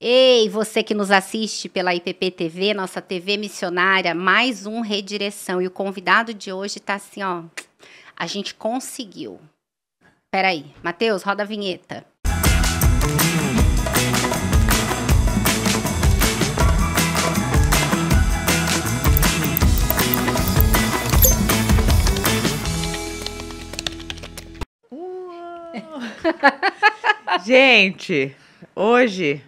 Ei, você que nos assiste pela IPP TV, nossa TV missionária, mais um redireção. E o convidado de hoje tá assim, ó. A gente conseguiu. Peraí, Matheus, roda a vinheta. gente, hoje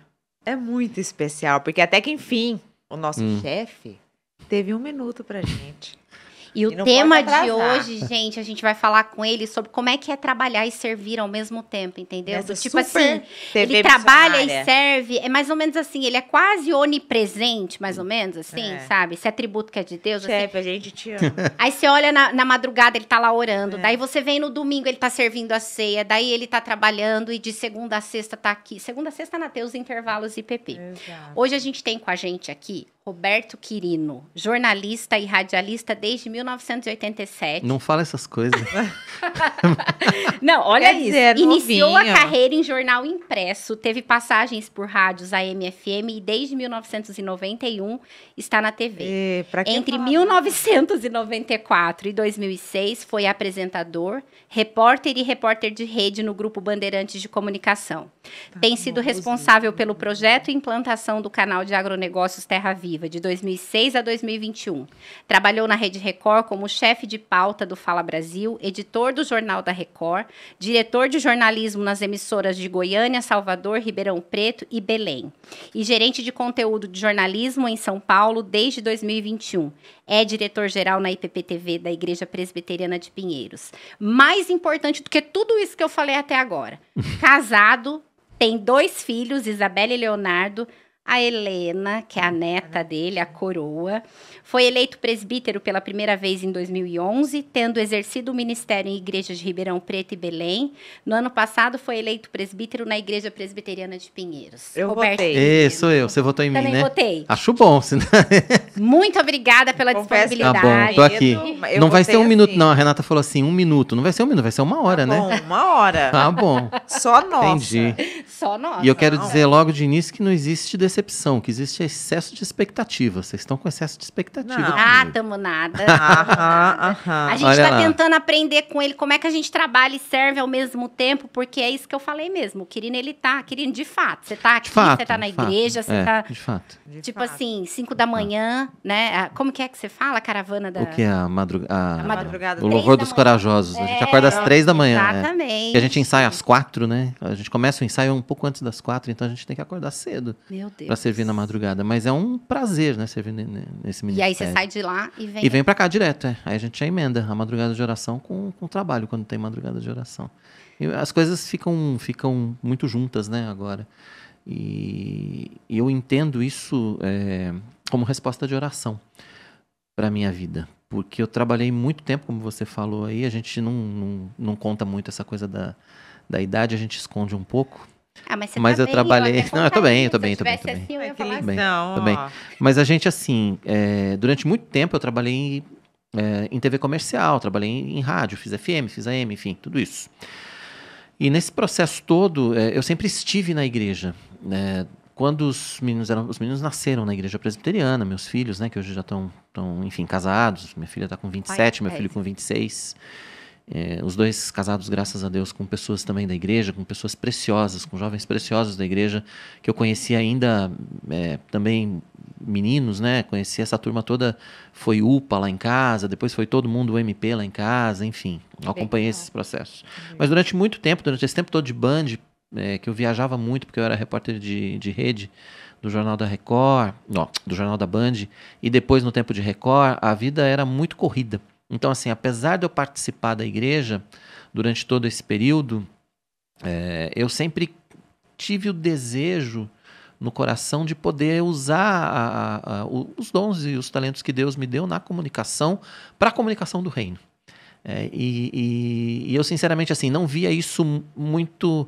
é muito especial, porque até que enfim, o nosso hum. chefe teve um minuto pra gente. E o e tema de hoje, gente, a gente vai falar com ele sobre como é que é trabalhar e servir ao mesmo tempo, entendeu? Do, tipo assim, TV ele trabalha e serve, é mais ou menos assim, ele é quase onipresente, mais ou menos assim, é. sabe? Esse atributo que é de Deus. Assim. Chefe, assim. a gente te ama. Aí você olha na, na madrugada, ele tá lá orando, é. daí você vem no domingo, ele tá servindo a ceia, daí ele tá trabalhando e de segunda a sexta tá aqui. Segunda a sexta, na os intervalos IPP. Exato. Hoje a gente tem com a gente aqui Roberto Quirino, jornalista e radialista desde 19 1987. Não fala essas coisas. não, olha Quer isso. É Iniciou novinho. a carreira em jornal impresso, teve passagens por rádios AM FM e desde 1991 está na TV. E, Entre 1994 e 2006 foi apresentador, repórter e repórter de rede no grupo Bandeirantes de Comunicação. Tá Tem sido responsável pelo projeto e implantação do canal de agronegócios Terra Viva de 2006 a 2021. Trabalhou na Rede Record Record como chefe de pauta do Fala Brasil, editor do Jornal da Record, diretor de jornalismo nas emissoras de Goiânia, Salvador, Ribeirão Preto e Belém, e gerente de conteúdo de jornalismo em São Paulo desde 2021. É diretor-geral na IPPTV da Igreja Presbiteriana de Pinheiros. Mais importante do que tudo isso que eu falei até agora. Casado, tem dois filhos, Isabela e Leonardo, a Helena, que é a neta dele, a coroa, foi eleito presbítero pela primeira vez em 2011, tendo exercido o ministério em igrejas de Ribeirão Preto e Belém. No ano passado foi eleito presbítero na Igreja Presbiteriana de Pinheiros. Eu Roberto votei. É Isso eu, você votou em Também mim, né? votei. Acho bom. Senão... Muito obrigada pela Confesso. disponibilidade. Tá bom, tô aqui. Eu não vai ser um assim. minuto, não. A Renata falou assim, um minuto. Não vai ser um minuto, vai ser uma hora, tá né? bom, né? uma hora. Tá bom. Só nossa. Entendi. Só nossa. E eu quero dizer logo de início que não existe desse decepção, que existe excesso de expectativa. Vocês estão com excesso de expectativa. Não. Ah, tamo nada. aham, aham. A gente está tentando aprender com ele como é que a gente trabalha e serve ao mesmo tempo, porque é isso que eu falei mesmo. O Quirino, ele tá, Quirino, de fato. Você tá aqui, fato, você tá na igreja, fato. você é, tá. De fato. De tipo fato. assim, 5 da ah. manhã, né? Ah, como que é que você fala, caravana da. O que é a, madru... a... a madrugada? O louvor dos corajosos. É, a gente é, acorda às 3 da manhã. Né? Exatamente. É. E a gente ensaia às 4, né? A gente começa o ensaio um pouco antes das 4, então a gente tem que acordar cedo. Meu Deus para servir na madrugada. Mas é um prazer, né? Servir nesse ministério. E aí você sai de lá e vem. E vem para cá direto, é. Aí a gente já emenda a madrugada de oração com, com trabalho, quando tem madrugada de oração. E as coisas ficam, ficam muito juntas, né, agora. E, e eu entendo isso é, como resposta de oração para minha vida. Porque eu trabalhei muito tempo, como você falou aí, a gente não, não, não conta muito essa coisa da, da idade, a gente esconde um pouco ah, mas você mas tá eu bem, trabalhei. Eu não, eu tô bem, eu tô bem, eu tô bem. Tô bem, assim, eu tô tô bem. Mas a gente, assim, é, durante muito tempo eu trabalhei é, em TV comercial, trabalhei em, em rádio, fiz FM, fiz AM, enfim, tudo isso. E nesse processo todo, é, eu sempre estive na igreja. Né? Quando os meninos, eram, os meninos nasceram na igreja presbiteriana, meus filhos, né, que hoje já estão, enfim, casados, minha filha está com 27, Ai, meu filho com 26. É, os dois casados, graças a Deus, com pessoas também da igreja, com pessoas preciosas, com jovens preciosos da igreja, que eu conheci ainda é, também meninos, né? Conheci essa turma toda, foi UPA lá em casa, depois foi todo mundo o MP lá em casa, enfim, acompanhei esses processos. Mas durante muito tempo, durante esse tempo todo de band, é, que eu viajava muito, porque eu era repórter de, de rede, do Jornal da Record, do Jornal da Band, e depois no tempo de Record, a vida era muito corrida. Então, assim, apesar de eu participar da igreja durante todo esse período, é, eu sempre tive o desejo no coração de poder usar a, a, a, os dons e os talentos que Deus me deu na comunicação para a comunicação do reino. É, e, e, e, eu, sinceramente, assim, não via isso muito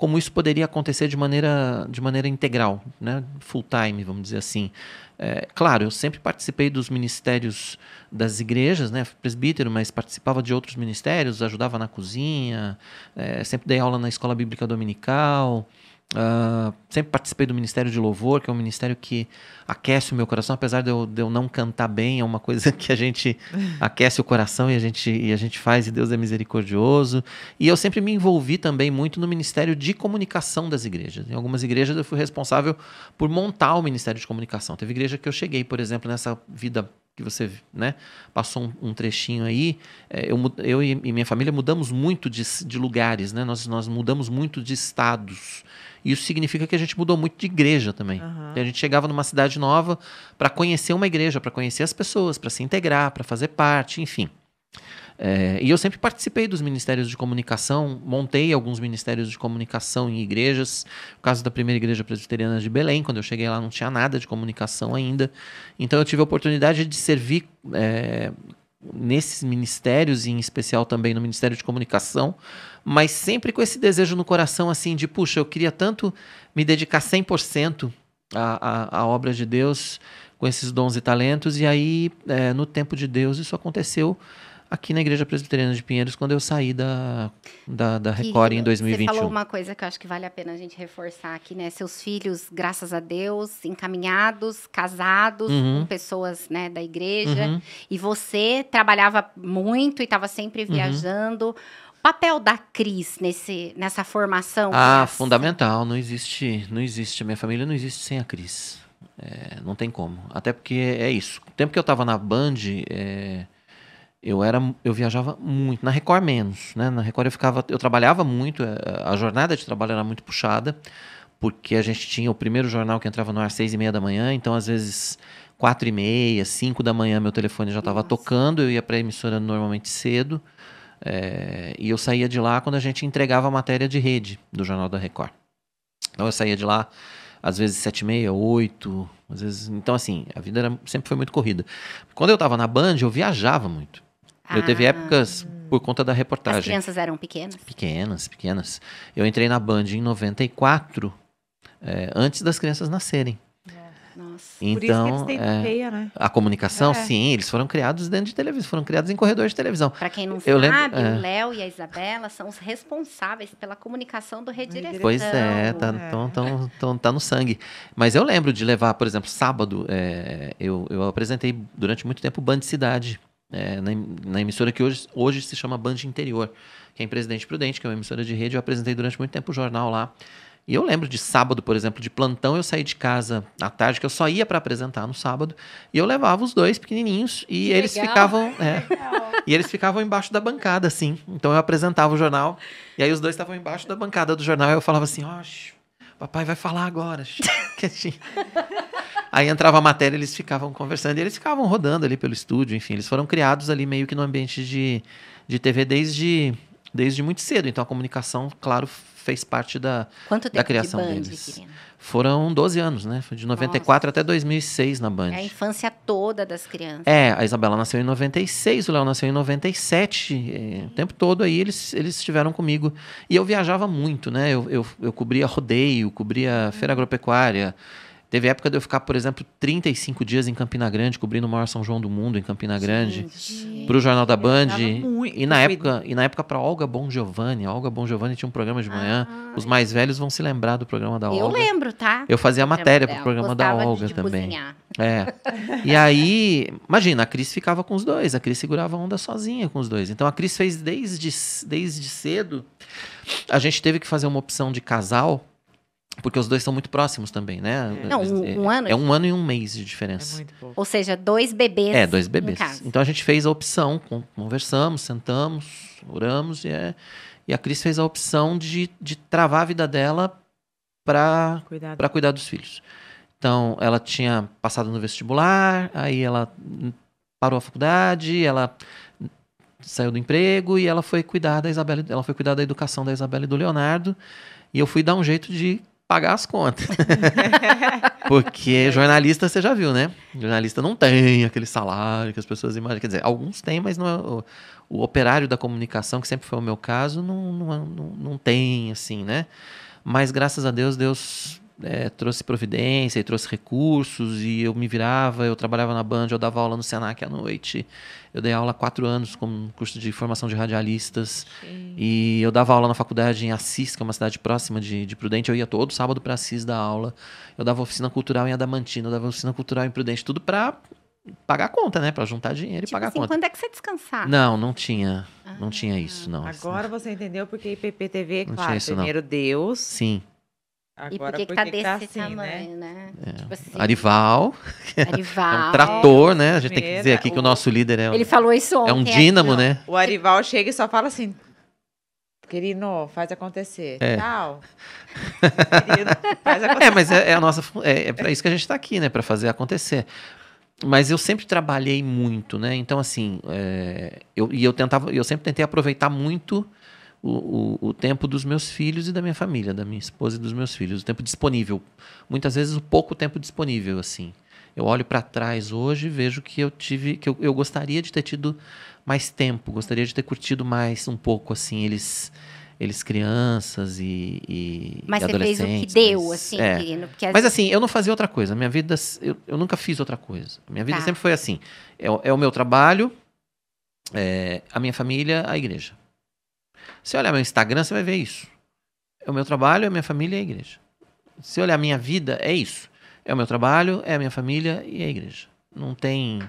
como isso poderia acontecer de maneira, de maneira integral, né? full time, vamos dizer assim. É, claro, eu sempre participei dos ministérios das igrejas, né? presbítero, mas participava de outros ministérios, ajudava na cozinha, é, sempre dei aula na escola bíblica dominical. Uh, sempre participei do Ministério de Louvor, que é um ministério que aquece o meu coração, apesar de eu, de eu não cantar bem, é uma coisa que a gente aquece o coração e a gente, e a gente faz, e Deus é misericordioso. E eu sempre me envolvi também muito no Ministério de Comunicação das igrejas. Em algumas igrejas eu fui responsável por montar o Ministério de Comunicação. Teve igreja que eu cheguei, por exemplo, nessa vida que você né, passou um, um trechinho aí. É, eu, eu e minha família mudamos muito de, de lugares, né? nós, nós mudamos muito de estados. Isso significa que a gente mudou muito de igreja também. Uhum. a gente chegava numa cidade nova para conhecer uma igreja, para conhecer as pessoas, para se integrar, para fazer parte, enfim. É, e eu sempre participei dos ministérios de comunicação, montei alguns ministérios de comunicação em igrejas. No caso da primeira igreja presbiteriana de Belém, quando eu cheguei lá não tinha nada de comunicação ainda. Então eu tive a oportunidade de servir é, nesses ministérios, e em especial também no Ministério de Comunicação, mas sempre com esse desejo no coração, assim, de, puxa, eu queria tanto me dedicar 100% à, à, à obra de Deus, com esses dons e talentos, e aí, é, no tempo de Deus, isso aconteceu aqui na Igreja Presbiteriana de Pinheiros, quando eu saí da, da, da Record em 2021. Você falou uma coisa que eu acho que vale a pena a gente reforçar aqui, né? Seus filhos, graças a Deus, encaminhados, casados, uhum. com pessoas né, da igreja. Uhum. E você trabalhava muito e estava sempre uhum. viajando. Uhum papel da Cris nesse, nessa formação? Ah, fundamental. Não existe, não existe. Minha família não existe sem a Cris. É, não tem como. Até porque é isso. O tempo que eu estava na Band, é, eu era, eu viajava muito. Na Record menos, né? Na Record eu ficava, eu trabalhava muito. É, a jornada de trabalho era muito puxada, porque a gente tinha o primeiro jornal que entrava no ar às seis e meia da manhã. Então às vezes quatro e meia, cinco da manhã meu telefone já estava tocando. Eu ia para a emissora normalmente cedo. É, e eu saía de lá quando a gente entregava a matéria de rede do Jornal da Record. Então eu saía de lá às vezes sete e meia, oito, às vezes... Então assim, a vida era, sempre foi muito corrida. Quando eu estava na Band, eu viajava muito. Ah. Eu teve ah. épocas por conta da reportagem. As crianças eram pequenas? Pequenas, pequenas. Eu entrei na Band em 94, é, antes das crianças nascerem anos. Então, é, feia, né? a comunicação, é. sim, eles foram criados dentro de televisão, foram criados em corredores de televisão. Para quem não eu sabe, lembro, é. o Léo e a Isabela são os responsáveis pela comunicação do redireção. Pois é, tá, é. tão, tão, tão, tá no sangue. Mas eu lembro de levar, por exemplo, sábado, é, eu, eu apresentei durante muito tempo Band Cidade, é, na, na emissora que hoje, hoje se chama Band Interior, que é em Presidente Prudente, que é uma emissora de rede, eu apresentei durante muito tempo o jornal lá. E eu lembro de sábado, por exemplo, de plantão, eu saí de casa à tarde, que eu só ia para apresentar no sábado, e eu levava os dois pequenininhos e que eles legal. ficavam, é, e eles ficavam embaixo da bancada assim. Então eu apresentava o jornal, e aí os dois estavam embaixo da bancada do jornal, e eu falava assim: "Ó, oh, papai vai falar agora". Quietinho. Assim. Aí entrava a matéria, eles ficavam conversando, e eles ficavam rodando ali pelo estúdio, enfim, eles foram criados ali meio que no ambiente de, de TV desde desde muito cedo. Então a comunicação, claro, fez parte da, Quanto tempo da criação de Band, deles. Foram 12 anos, né? Foi de 94 Nossa. até 2006 na Band. É a infância toda das crianças. É, a Isabela nasceu em 96, o Léo nasceu em 97. É, eh, o tempo todo aí eles, eles estiveram comigo. E eu viajava muito, né? Eu, eu, eu cobria rodeio, cobria feira agropecuária. Teve época de eu ficar, por exemplo, 35 dias em Campina Grande, cobrindo o maior São João do mundo em Campina Grande, para o Jornal da Band. E na, época, e na época para Olga Bom Giovanni. A Olga Bom Giovanni tinha um programa de manhã. Ah, Os mais velhos vão se lembrar do programa da Olga. Eu lembro, tá? Eu fazia eu matéria o programa da Olga de, também. Cozinhar. É. E aí, imagina, a Cris ficava com os dois, a Cris segurava a onda sozinha com os dois. Então a Cris fez desde, desde cedo. A gente teve que fazer uma opção de casal porque os dois são muito próximos também, né? É. Não, um, um ano. É um ano e um mês de diferença. É Ou seja, dois bebês. É, dois bebês. Então a gente fez a opção, conversamos, sentamos, oramos e, é, e a Cris fez a opção de, de travar a vida dela para cuidar. cuidar dos filhos. Então, ela tinha passado no vestibular, aí ela parou a faculdade, ela saiu do emprego e ela foi cuidar da Isabela, ela foi cuidar da educação da Isabela e do Leonardo. E eu fui dar um jeito de pagar as contas. Porque jornalista, você já viu, né? Jornalista não tem aquele salário que as pessoas imaginam. Quer dizer, alguns têm, mas não é, o, o, operário da comunicação, que sempre foi o meu caso, não, não, não, não tem, assim, né? Mas graças a Deus, Deus é, trouxe providência e trouxe recursos e eu me virava, eu trabalhava na Band, eu dava aula no Senac à noite. Eu dei aula há quatro anos com curso de formação de radialistas. Sim. E eu dava aula na faculdade em Assis, que é uma cidade próxima de, de Prudente. Eu ia todo sábado para Assis dar aula. Eu dava oficina cultural em Adamantina, eu dava oficina cultural em Prudente. Tudo para pagar a conta, né? Para juntar dinheiro tipo e pagar assim, a conta. Quando é que você descansar? Não, não tinha. Ah, não tinha isso, não. Agora você entendeu porque IPPTV, não claro, isso, primeiro não. Deus. Sim. Agora, e por que, tá, tá desse tá assim, né? tamanho, né? né? É. Tipo assim, Arival. Arival. é um trator, né? A gente tem que dizer aqui o... É, que o nosso líder é um. Ele falou isso ontem. É um dínamo, né? O Arival chega e só fala assim. Querido, faz acontecer. É. Tchau. Querido, faz é, acontecer. É, mas é, é a nossa. É, é para isso que a gente está aqui, né? Para fazer acontecer. Mas eu sempre trabalhei muito, né? Então, assim, é, eu, e eu tentava, eu sempre tentei aproveitar muito o, o, o, tempo dos meus filhos e da minha família, da minha esposa e dos meus filhos, o tempo disponível. Muitas vezes o pouco tempo disponível, assim. Eu olho para trás hoje e vejo que eu tive, que eu, eu gostaria de ter tido mais tempo, gostaria de ter curtido mais um pouco, assim, eles eles crianças e, e mas e você fez o que deu mas, assim é. querido, porque mas assim eu não fazia outra coisa minha vida eu, eu nunca fiz outra coisa minha vida tá. sempre foi assim é, é o meu trabalho é, a minha família a igreja se olhar meu Instagram, você vai ver isso. É o meu trabalho, é a minha família e é a igreja. Se olhar minha vida, é isso. É o meu trabalho, é a minha família e é a igreja. Não tem.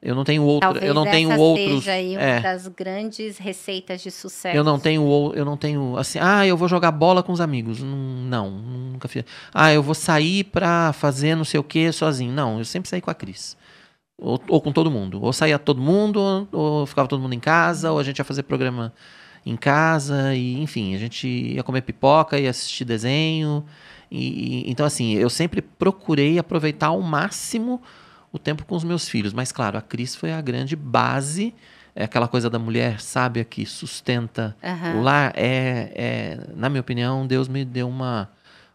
Eu não tenho outro, Talvez eu não tenho outros. Seja aí uma é. das grandes receitas de sucesso. Eu não tenho, eu não tenho assim, ah, eu vou jogar bola com os amigos. Não, nunca fiz. Ah, eu vou sair pra fazer não sei o que sozinho. Não, eu sempre saí com a Cris. Ou, ou com todo mundo. Ou saía todo mundo, ou ficava todo mundo em casa, ou a gente ia fazer programa em casa e enfim, a gente ia comer pipoca, ia assistir desenho. E, então assim, eu sempre procurei aproveitar ao máximo o tempo com os meus filhos, mas claro, a Cris foi a grande base é aquela coisa da mulher sábia que sustenta uhum. o lar. É, é, na minha opinião, Deus me deu uma,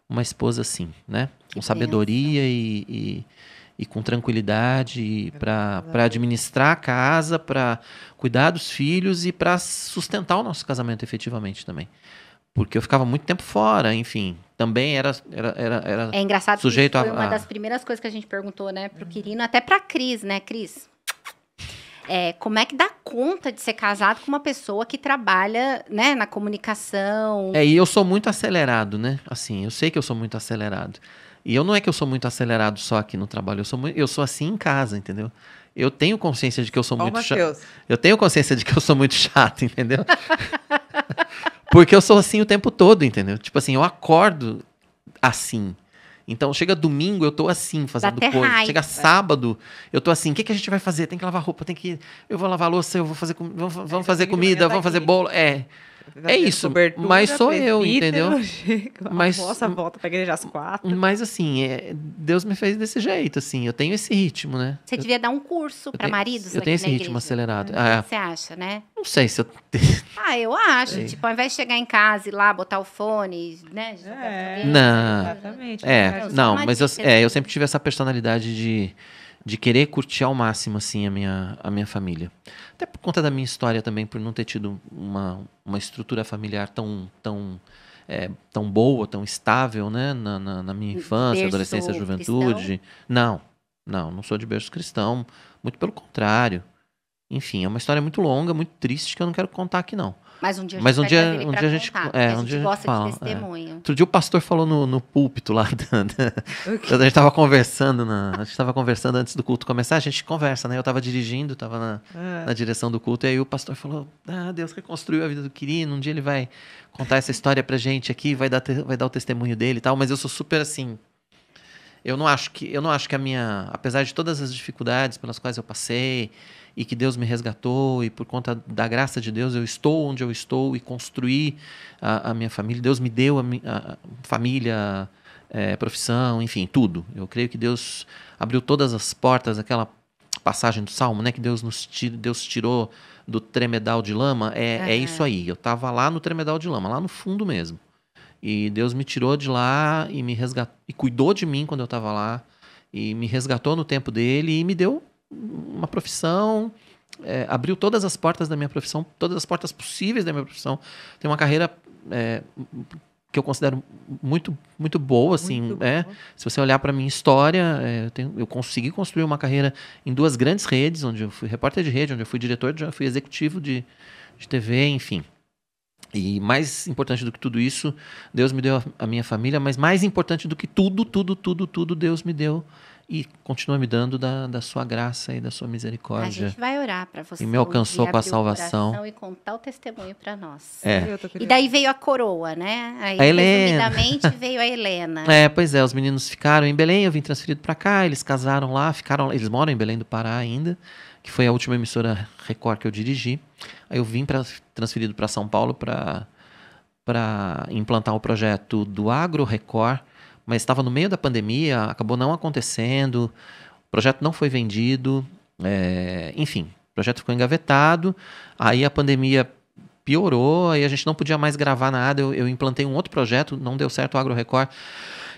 uma esposa assim, né? Com sabedoria e, e, e com tranquilidade é para administrar a casa, para cuidar dos filhos e para sustentar o nosso casamento efetivamente também. Porque eu ficava muito tempo fora, enfim. Também era, era, era, era é engraçado sujeito que isso foi a, a... uma das primeiras coisas que a gente perguntou, né, pro uhum. Quirino, até pra Cris, né, Cris? É, como é que dá conta de ser casado com uma pessoa que trabalha, né, na comunicação? É, e eu sou muito acelerado, né? Assim, eu sei que eu sou muito acelerado. E eu não é que eu sou muito acelerado só aqui no trabalho, eu sou, muito, eu sou assim em casa, entendeu? Eu tenho consciência de que eu sou muito chato. Eu tenho consciência de que eu sou muito chato, entendeu? Porque eu sou assim o tempo todo, entendeu? Tipo assim, eu acordo assim. Então chega domingo, eu tô assim, fazendo coisa. Raiva. Chega sábado, eu tô assim, o que, que a gente vai fazer? Tem que lavar roupa, tem que. Eu vou lavar louça, eu vou fazer. Com... Vamos, vamos fazer comida, vamos tá fazer bolo. É. É isso, mas sou eu, entendeu? Mas nossa volta para igreja às quatro. Mas assim, é, Deus me fez desse jeito, assim. Eu tenho esse ritmo, né? Você eu, devia dar um curso para maridos. Eu tenho esse ritmo acelerado. Ah. você acha, né? Não sei se eu. ah, eu acho. É. Tipo, ao invés de chegar em casa e lá botar o fone, né? É. Não. Né? Exatamente. É, não, mas eu, é, eu sempre tive essa personalidade de de querer curtir ao máximo assim a minha, a minha família. Até por conta da minha história também, por não ter tido uma, uma estrutura familiar tão, tão, é, tão boa, tão estável, né? Na, na, na minha infância, berço adolescência, juventude. Cristão? Não, não, não sou de berço cristão. Muito pelo contrário. Enfim, é uma história muito longa, muito triste, que eu não quero contar aqui, não. Mas um dia a gente, um dia, um dia a gente, é, um gente dia gosta fala, de é. testemunho. É. Outro dia o pastor falou no, no púlpito lá. Da, da, a gente estava conversando, na, a gente estava conversando antes do culto começar, a gente conversa, né? Eu estava dirigindo, estava na, é. na, direção do culto, e aí o pastor falou: Ah, Deus reconstruiu a vida do Quirino, um dia ele vai contar essa história pra gente aqui, vai dar, vai dar o testemunho dele e tal, mas eu sou super assim, eu não acho que eu não acho que a minha, apesar de todas as dificuldades pelas quais eu passei e que Deus me resgatou e por conta da graça de Deus eu estou onde eu estou e construí a, a minha família. Deus me deu a, a família, é, profissão, enfim, tudo. Eu creio que Deus abriu todas as portas, aquela passagem do Salmo, né, que Deus nos Deus tirou do tremedal de lama, é, é isso aí. Eu estava lá no tremedal de lama, lá no fundo mesmo. E Deus me tirou de lá e me resgatou, e cuidou de mim quando eu estava lá, e me resgatou no tempo dele e me deu uma profissão, é, abriu todas as portas da minha profissão, todas as portas possíveis da minha profissão. Tem uma carreira é, que eu considero muito muito boa, assim, muito é. Se você olhar para minha história, é, eu, tenho, eu, consegui construir uma carreira em duas grandes redes, onde eu fui repórter de rede, onde eu fui diretor, onde eu fui executivo de, de TV, enfim. E mais importante do que tudo isso, Deus me deu a minha família, mas mais importante do que tudo, tudo, tudo, tudo, Deus me deu e continua me dando da, da sua graça e da sua misericórdia. A gente vai orar para você. E me alcançou com a salvação. E contar o testemunho para nós. É. E daí veio a coroa, né? Aí, a Helena. veio a Helena. É, pois é, os meninos ficaram em Belém, eu vim transferido para cá, eles casaram lá, ficaram, eles moram em Belém do Pará ainda que foi a última emissora Record que eu dirigi. Aí eu vim pra, transferido para São Paulo para para implantar o projeto do Agro Record, mas estava no meio da pandemia, acabou não acontecendo, o projeto não foi vendido, é, enfim, o projeto ficou engavetado. Aí a pandemia piorou, aí a gente não podia mais gravar nada. Eu, eu implantei um outro projeto, não deu certo o Agro Record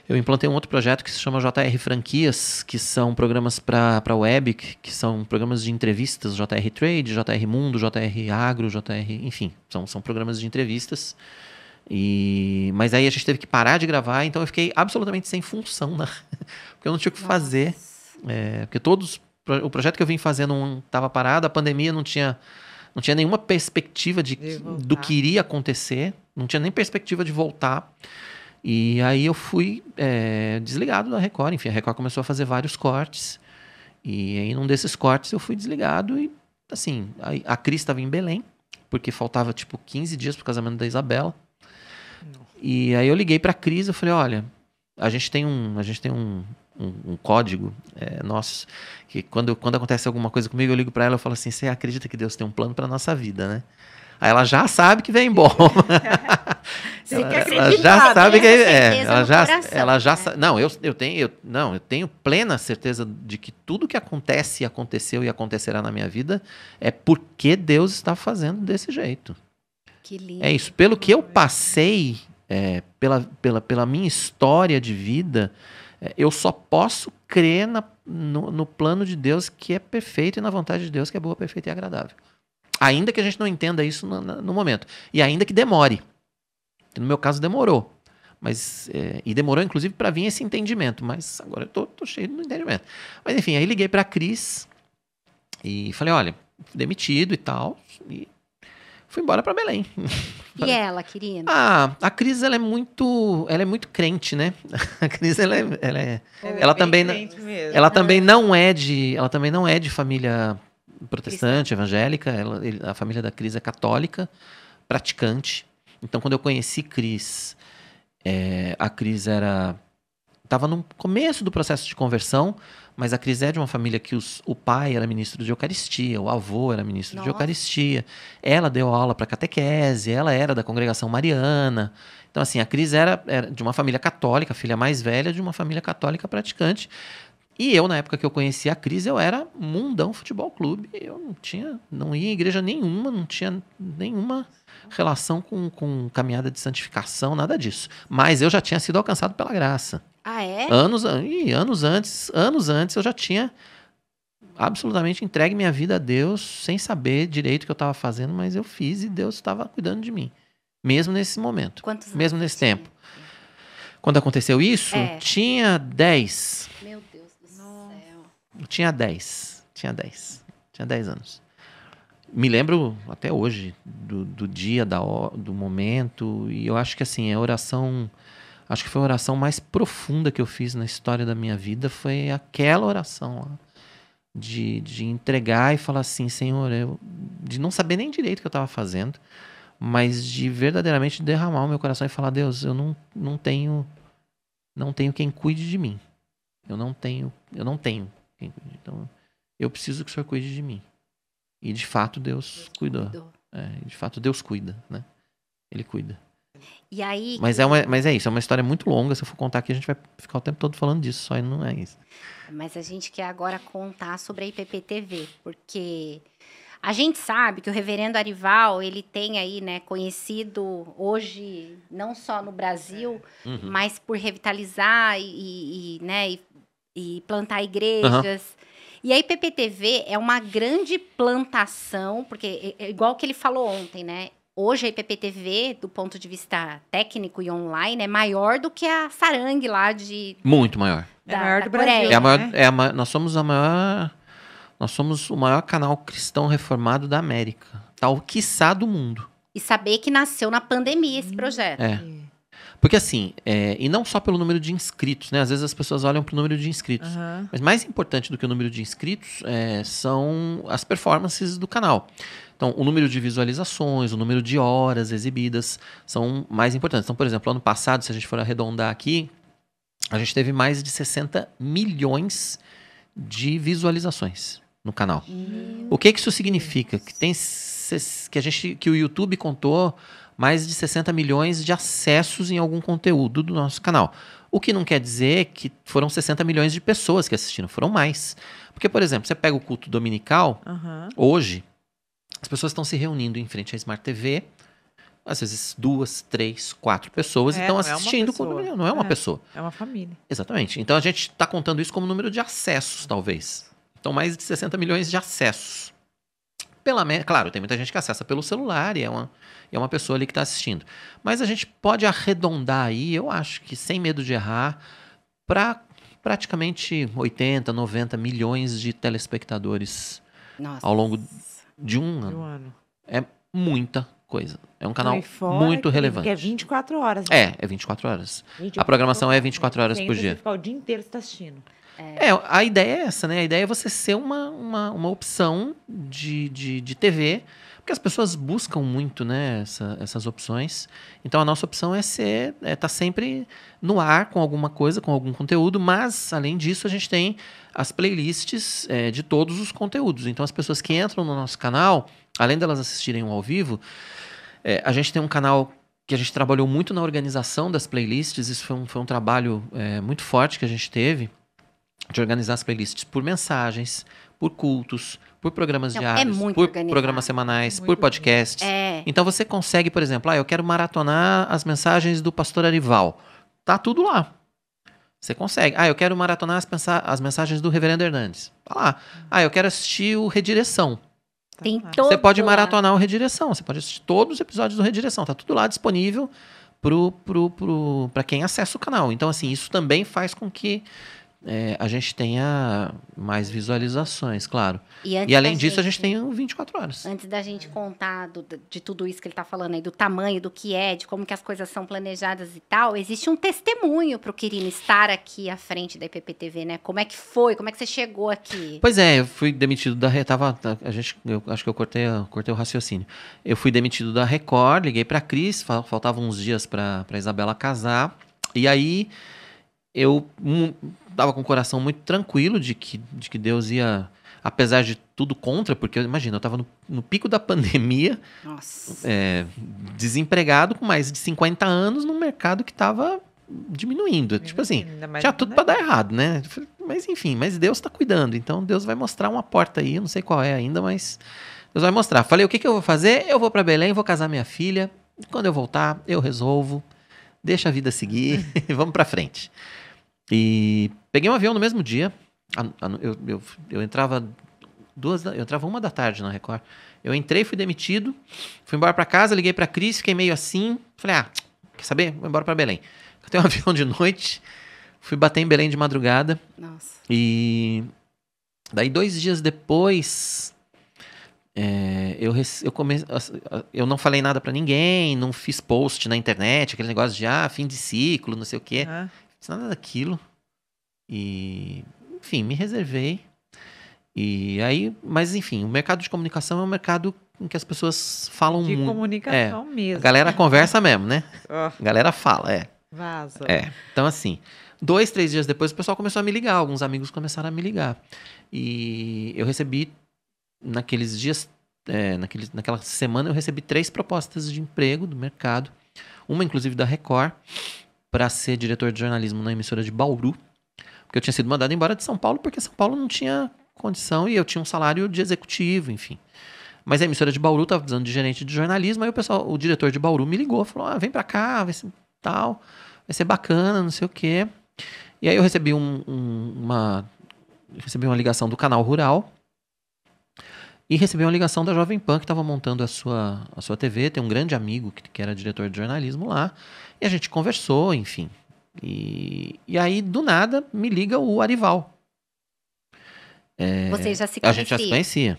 eu implantei um outro projeto que se chama JR Franquias, que são programas para web, que, que, são programas de entrevistas, JR Trade, JR Mundo, JR Agro, JR, enfim, são, são programas de entrevistas. E, mas aí a gente teve que parar de gravar, então eu fiquei absolutamente sem função, né? porque eu não tinha o que fazer. É, porque todos o projeto que eu vim fazendo estava parado, a pandemia não tinha, não tinha nenhuma perspectiva de, de do que iria acontecer, não tinha nem perspectiva de voltar. E aí eu fui é, desligado da Record. Enfim, a Record começou a fazer vários cortes. E aí num desses cortes eu fui desligado e, assim, a, a Cris estava em Belém, porque faltava, tipo, 15 dias pro casamento da Isabela. Não. E aí eu liguei para a Cris, eu falei, olha, a gente tem um, a gente tem um, um, um código é, nosso, que quando, quando acontece alguma coisa comigo, eu ligo para ela e falo assim, você acredita que Deus tem um plano para nossa vida, né? Aí ela já sabe que vem bomba. ela, ela, já sabe né? que é, ela já, coração, ela já né? não eu, eu tenho eu, não eu tenho plena certeza de que tudo que acontece aconteceu e acontecerá na minha vida é porque Deus está fazendo desse jeito. Que é lindo. É isso. Pelo que eu passei, é, pela, pela, pela minha história de vida, é, eu só posso crer na, no, no plano de Deus que é perfeito e na vontade de Deus que é boa, perfeita e agradável. Ainda que a gente não entenda isso no, no momento. E ainda que demore. no meu caso demorou. Mas, é, e demorou, inclusive, para vir esse entendimento. Mas agora eu tô, tô cheio do entendimento. Mas enfim, aí liguei para a Cris e falei: olha, demitido e tal. E fui embora para Belém. E ela, querida? Ah, a Cris, ela é muito, ela é muito crente, né? A Cris, ela é, ela, é, ela, é ela também, ela ah. também não é de, ela também não é de família protestante, evangélica, ela, ele, a família da Cris é católica, praticante. Então, quando eu conheci Cris, é, a Cris era estava no começo do processo de conversão, mas a Cris é de uma família que os, o pai era ministro de Eucaristia, o avô era ministro Nossa. de Eucaristia, ela deu aula para catequese, ela era da congregação mariana. Então, assim, a Cris era, era de uma família católica, filha mais velha de uma família católica praticante, e eu, na época que eu conheci a Cris, eu era mundão futebol clube. Eu não tinha, não ia em igreja nenhuma, não tinha nenhuma relação com, com caminhada de santificação, nada disso. Mas eu já tinha sido alcançado pela graça. Ah, é? Anos, e anos antes, anos antes eu já tinha absolutamente entregue minha vida a Deus, sem saber direito o que eu estava fazendo, mas eu fiz e Deus estava cuidando de mim. Mesmo nesse momento. Quantos mesmo nesse tinha? tempo. Quando aconteceu isso, é. tinha 10. Meu eu tinha 10. Tinha 10. Tinha 10 anos. Me lembro até hoje do, do dia, da hora, do momento. E eu acho que assim, a oração. Acho que foi a oração mais profunda que eu fiz na história da minha vida. Foi aquela oração lá. De, de entregar e falar assim, Senhor, eu, de não saber nem direito o que eu estava fazendo, mas de verdadeiramente derramar o meu coração e falar: Deus, eu não, não tenho não tenho quem cuide de mim. Eu não tenho, eu não tenho quem cuida. Então, eu preciso que o Senhor cuide de mim. E de fato Deus, Deus cuidou. cuidou. É, de fato Deus cuida, né? Ele cuida. E aí. Mas, é uma, mas é isso, é uma história muito longa. Se eu for contar aqui, a gente vai ficar o tempo todo falando disso, só não é isso. Mas a gente quer agora contar sobre a IPPTV, porque a gente sabe que o reverendo Arival, ele tem aí, né, conhecido hoje, não só no Brasil, uhum. mas por revitalizar e, e, né, e e plantar igrejas. Uhum. E a IPPTV é uma grande plantação, porque é, é igual que ele falou ontem, né? Hoje a IPPTV, do ponto de vista técnico e online, é maior do que a Sarang lá de... Muito maior. Da, é maior do Brasil. Coreia, é a maior, né? é a, nós somos a maior... Nós somos o maior canal cristão reformado da América. Tal, tá quiçá, do mundo. E saber que nasceu na pandemia esse hum. projeto. É. Porque assim, é, e não só pelo número de inscritos, né? Às vezes as pessoas olham para o número de inscritos. Uhum. Mas mais importante do que o número de inscritos é, são as performances do canal. Então, o número de visualizações, o número de horas exibidas são mais importantes. Então, por exemplo, ano passado, se a gente for arredondar aqui, a gente teve mais de 60 milhões de visualizações no canal. Meu o que, que isso significa? Que tem que a gente que o YouTube contou mais de 60 milhões de acessos em algum conteúdo do nosso canal. O que não quer dizer que foram 60 milhões de pessoas que assistiram, foram mais. Porque, por exemplo, você pega o culto dominical, uhum. hoje, as pessoas estão se reunindo em frente à Smart TV, às vezes duas, três, quatro pessoas é, estão é assistindo. É não é uma é, pessoa. É uma família. Exatamente. Então a gente está contando isso como número de acessos, talvez. Então, mais de 60 milhões de acessos pela. Claro, tem muita gente que acessa pelo celular e é uma, é uma pessoa ali que está assistindo. Mas a gente pode arredondar aí, eu acho que sem medo de errar, para praticamente 80, 90 milhões de telespectadores Nossa. ao longo de um ano. ano. É muita coisa. É um canal muito relevante. É 24 horas. Né? É, é 24 horas. 24 a programação é horas. é 24 horas por dia. Você ficar o dia inteiro assistindo. É. é. a ideia é essa, né? A ideia é você ser uma, uma, uma opção de, de, de TV, porque as pessoas buscam muito, né, essa, essas opções. Então a nossa opção é ser, é estar tá sempre no ar com alguma coisa, com algum conteúdo, mas além disso a gente tem as playlists é, de todos os conteúdos. Então as pessoas que entram no nosso canal, além delas assistirem ao vivo, é, a gente tem um canal que a gente trabalhou muito na organização das playlists, isso foi um, foi um trabalho é, muito forte que a gente teve de organizar as playlists por mensagens, por cultos, por programas então, diários, é por organizado. programas semanais, muito por podcasts. É. Então você consegue, por exemplo, ah, eu quero maratonar as mensagens do pastor Arival. Tá tudo lá. Você consegue. Ah, eu quero maratonar as, as mensagens do reverendo Hernandes. Tá lá. Ah, eu quero assistir o Redireção. Tá Tem todo Você pode maratonar lá. o Redireção. Você pode assistir todos os episódios do Redireção. Tá tudo lá disponível para pro, pro, pro, quem acessa o canal. Então, assim, isso também faz com que é, a gente tenha ah, mais visualizações, claro. E, e além disso, gente, a gente tem 24 horas. Antes da gente contar do, de tudo isso que ele está falando aí, do tamanho, do que é, de como que as coisas são planejadas e tal, existe um testemunho para o Quirino estar aqui à frente da IPPTV, né? Como é que foi? Como é que você chegou aqui? Pois é, eu fui demitido da... Tava, tá, a gente, eu, acho que eu cortei, cortei o raciocínio. Eu fui demitido da Record, liguei para a Cris, faltavam uns dias para Isabela casar. E aí eu estava com o coração muito tranquilo de que, de que Deus ia, apesar de tudo contra, porque imagina, eu estava no, no, pico da pandemia, é, desempregado com mais de 50 anos num mercado que estava diminuindo. tipo assim, tinha tudo para dar errado, né? Mas enfim, mas Deus está cuidando, então Deus vai mostrar uma porta aí, eu não sei qual é ainda, mas Deus vai mostrar. Falei, o que, que eu vou fazer? Eu vou para Belém, vou casar minha filha, quando eu voltar, eu resolvo. Deixa a vida seguir, vamos para frente. E peguei um avião no mesmo dia. Eu, eu, eu entrava duas, eu entrava uma da tarde na Record. Eu entrei, fui demitido, fui embora para casa, liguei para Cris, fiquei meio assim, falei: "Ah, quer saber? Vou embora para Belém". Eu tenho um avião de noite. Fui bater em Belém de madrugada. Nossa. E daí dois dias depois, é, eu, eu, come, eu não falei nada para ninguém, não fiz post na internet, aquele negócio de ah, fim de ciclo, não sei o quê fiz nada daquilo. E, enfim, me reservei. E aí, mas enfim, o mercado de comunicação é um mercado em que as pessoas falam muito. De comunicação é, mesmo. A galera conversa mesmo, né? Oh. A galera fala, é. Vaza. É. Então, assim, dois, três dias depois o pessoal começou a me ligar, alguns amigos começaram a me ligar. E eu recebi, naqueles dias, é, naquele, naquela semana, eu recebi três propostas de emprego do mercado, uma inclusive da Record para ser diretor de jornalismo na emissora de Bauru, porque eu tinha sido mandado embora de São Paulo, porque São Paulo não tinha condição e eu tinha um salário de executivo, enfim. Mas a emissora de Bauru estava precisando de gerente de jornalismo, aí o pessoal, o diretor de Bauru me ligou, falou: ah, vem para cá, vai ser tal, vai ser bacana, não sei o quê. E aí eu recebi um, um, uma recebi uma ligação do canal Rural, e recebi uma ligação da Jovem Pan, que estava montando a sua, a sua TV. Tem um grande amigo que, que era diretor de jornalismo lá. E a gente conversou, enfim. E, e aí, do nada, me liga o Arival. É, Vocês já se conheciam? A gente já se conhecia.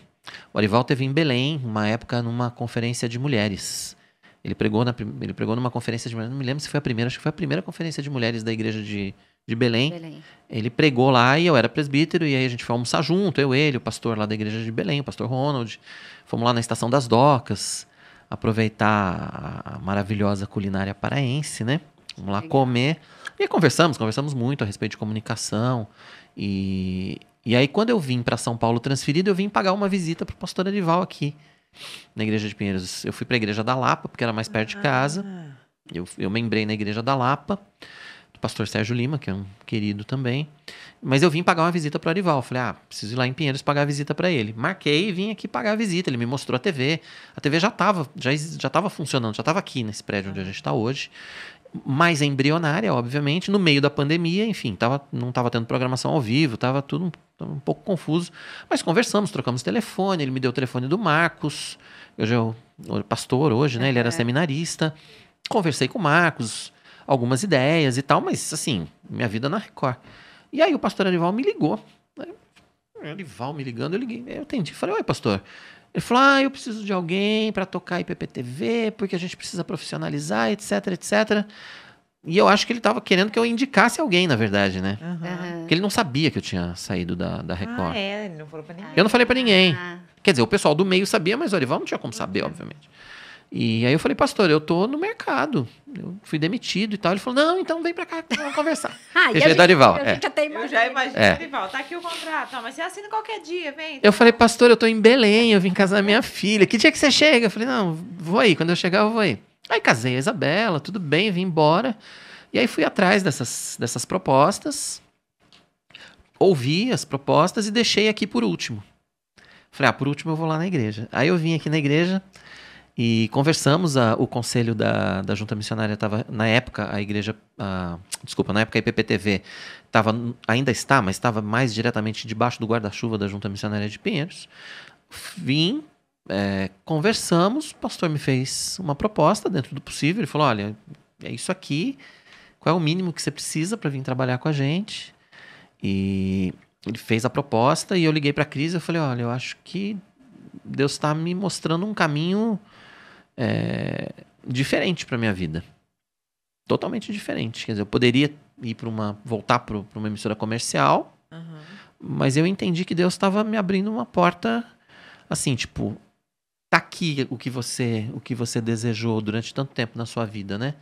O Arival teve em Belém, uma época, numa conferência de mulheres. Ele pregou, na, ele pregou numa conferência de mulheres, não me lembro se foi a primeira, acho que foi a primeira conferência de mulheres da igreja de, de Belém. Belém. Ele pregou lá e eu era presbítero, e aí a gente foi almoçar junto, eu, ele, o pastor lá da igreja de Belém, o pastor Ronald. Fomos lá na Estação das Docas, aproveitar a maravilhosa culinária paraense, né? Vamos lá Legal. comer. E conversamos, conversamos muito a respeito de comunicação. E, e aí, quando eu vim para São Paulo transferido, eu vim pagar uma visita para o pastor Arival aqui, na igreja de Pinheiros. Eu fui para a igreja da Lapa, porque era mais perto ah. de casa. Eu, eu membrei na igreja da Lapa do pastor Sérgio Lima, que é um querido também. Mas eu vim pagar uma visita para o Arival. Falei, ah, preciso ir lá em Pinheiros pagar a visita para ele. Marquei e vim aqui pagar a visita. Ele me mostrou a TV. A TV já estava já, já tava funcionando, já estava aqui nesse prédio onde a gente está hoje. Mais embrionária, obviamente, no meio da pandemia, enfim, tava, não estava tendo programação ao vivo, estava tudo um, um, pouco confuso. Mas conversamos, trocamos telefone, ele me deu o telefone do Marcos, é o, o pastor hoje, né? Ele era é. seminarista. Conversei com o Marcos, algumas ideias e tal, mas assim, minha vida na Record. E aí o pastor Anival me ligou. Anival me ligando, eu liguei. Eu atendi. Falei, oi, pastor. Ele falou, ah, eu preciso de alguém para tocar IPPTV, porque a gente precisa profissionalizar, etc, etc. E eu acho que ele estava querendo que eu indicasse alguém, na verdade, né? Uhum. Porque ele não sabia que eu tinha saído da, da ah, Record. Ah, é? Ele não falou pra ninguém. Eu não falei para ninguém. Ah. Quer dizer, o pessoal do meio sabia, mas o Anival não tinha como saber, uhum. obviamente. E aí eu falei, pastor, eu tô no mercado. Eu fui demitido e tal. Ele falou, não, então vem pra cá, vamos conversar. ah, e eu, é Dorival, é. já eu já imagino, é. Dorival, tá aqui o contrato, mas você assina qualquer dia, vem. Eu tá falei, pastor, eu tô em Belém, eu vim casar minha filha. Que dia que você chega? Eu falei, não, vou aí, quando eu chegar eu vou aí. Aí casei a Isabela, tudo bem, vim embora. E aí fui atrás dessas, dessas propostas, ouvi as propostas e deixei aqui por último. Falei, ah, por último eu vou lá na igreja. Aí eu vim aqui na igreja, e conversamos, a, o conselho da, da Junta Missionária estava, na época, a igreja, a, desculpa, na época a IPPTV estava ainda está, mas estava mais diretamente debaixo do guarda-chuva da Junta Missionária de Pinheiros. Vim, é, conversamos, o pastor me fez uma proposta dentro do possível, ele falou, olha, é isso aqui, qual é o mínimo que você precisa para vir trabalhar com a gente? E ele fez a proposta e eu liguei para a Cris e falei, olha, eu acho que Deus está me mostrando um caminho é, diferente para minha vida. Totalmente diferente. Quer dizer, eu poderia ir para uma. voltar para uma emissora comercial, uhum. mas eu entendi que Deus estava me abrindo uma porta assim, tipo, tá aqui o que você o que você desejou durante tanto tempo na sua vida, né?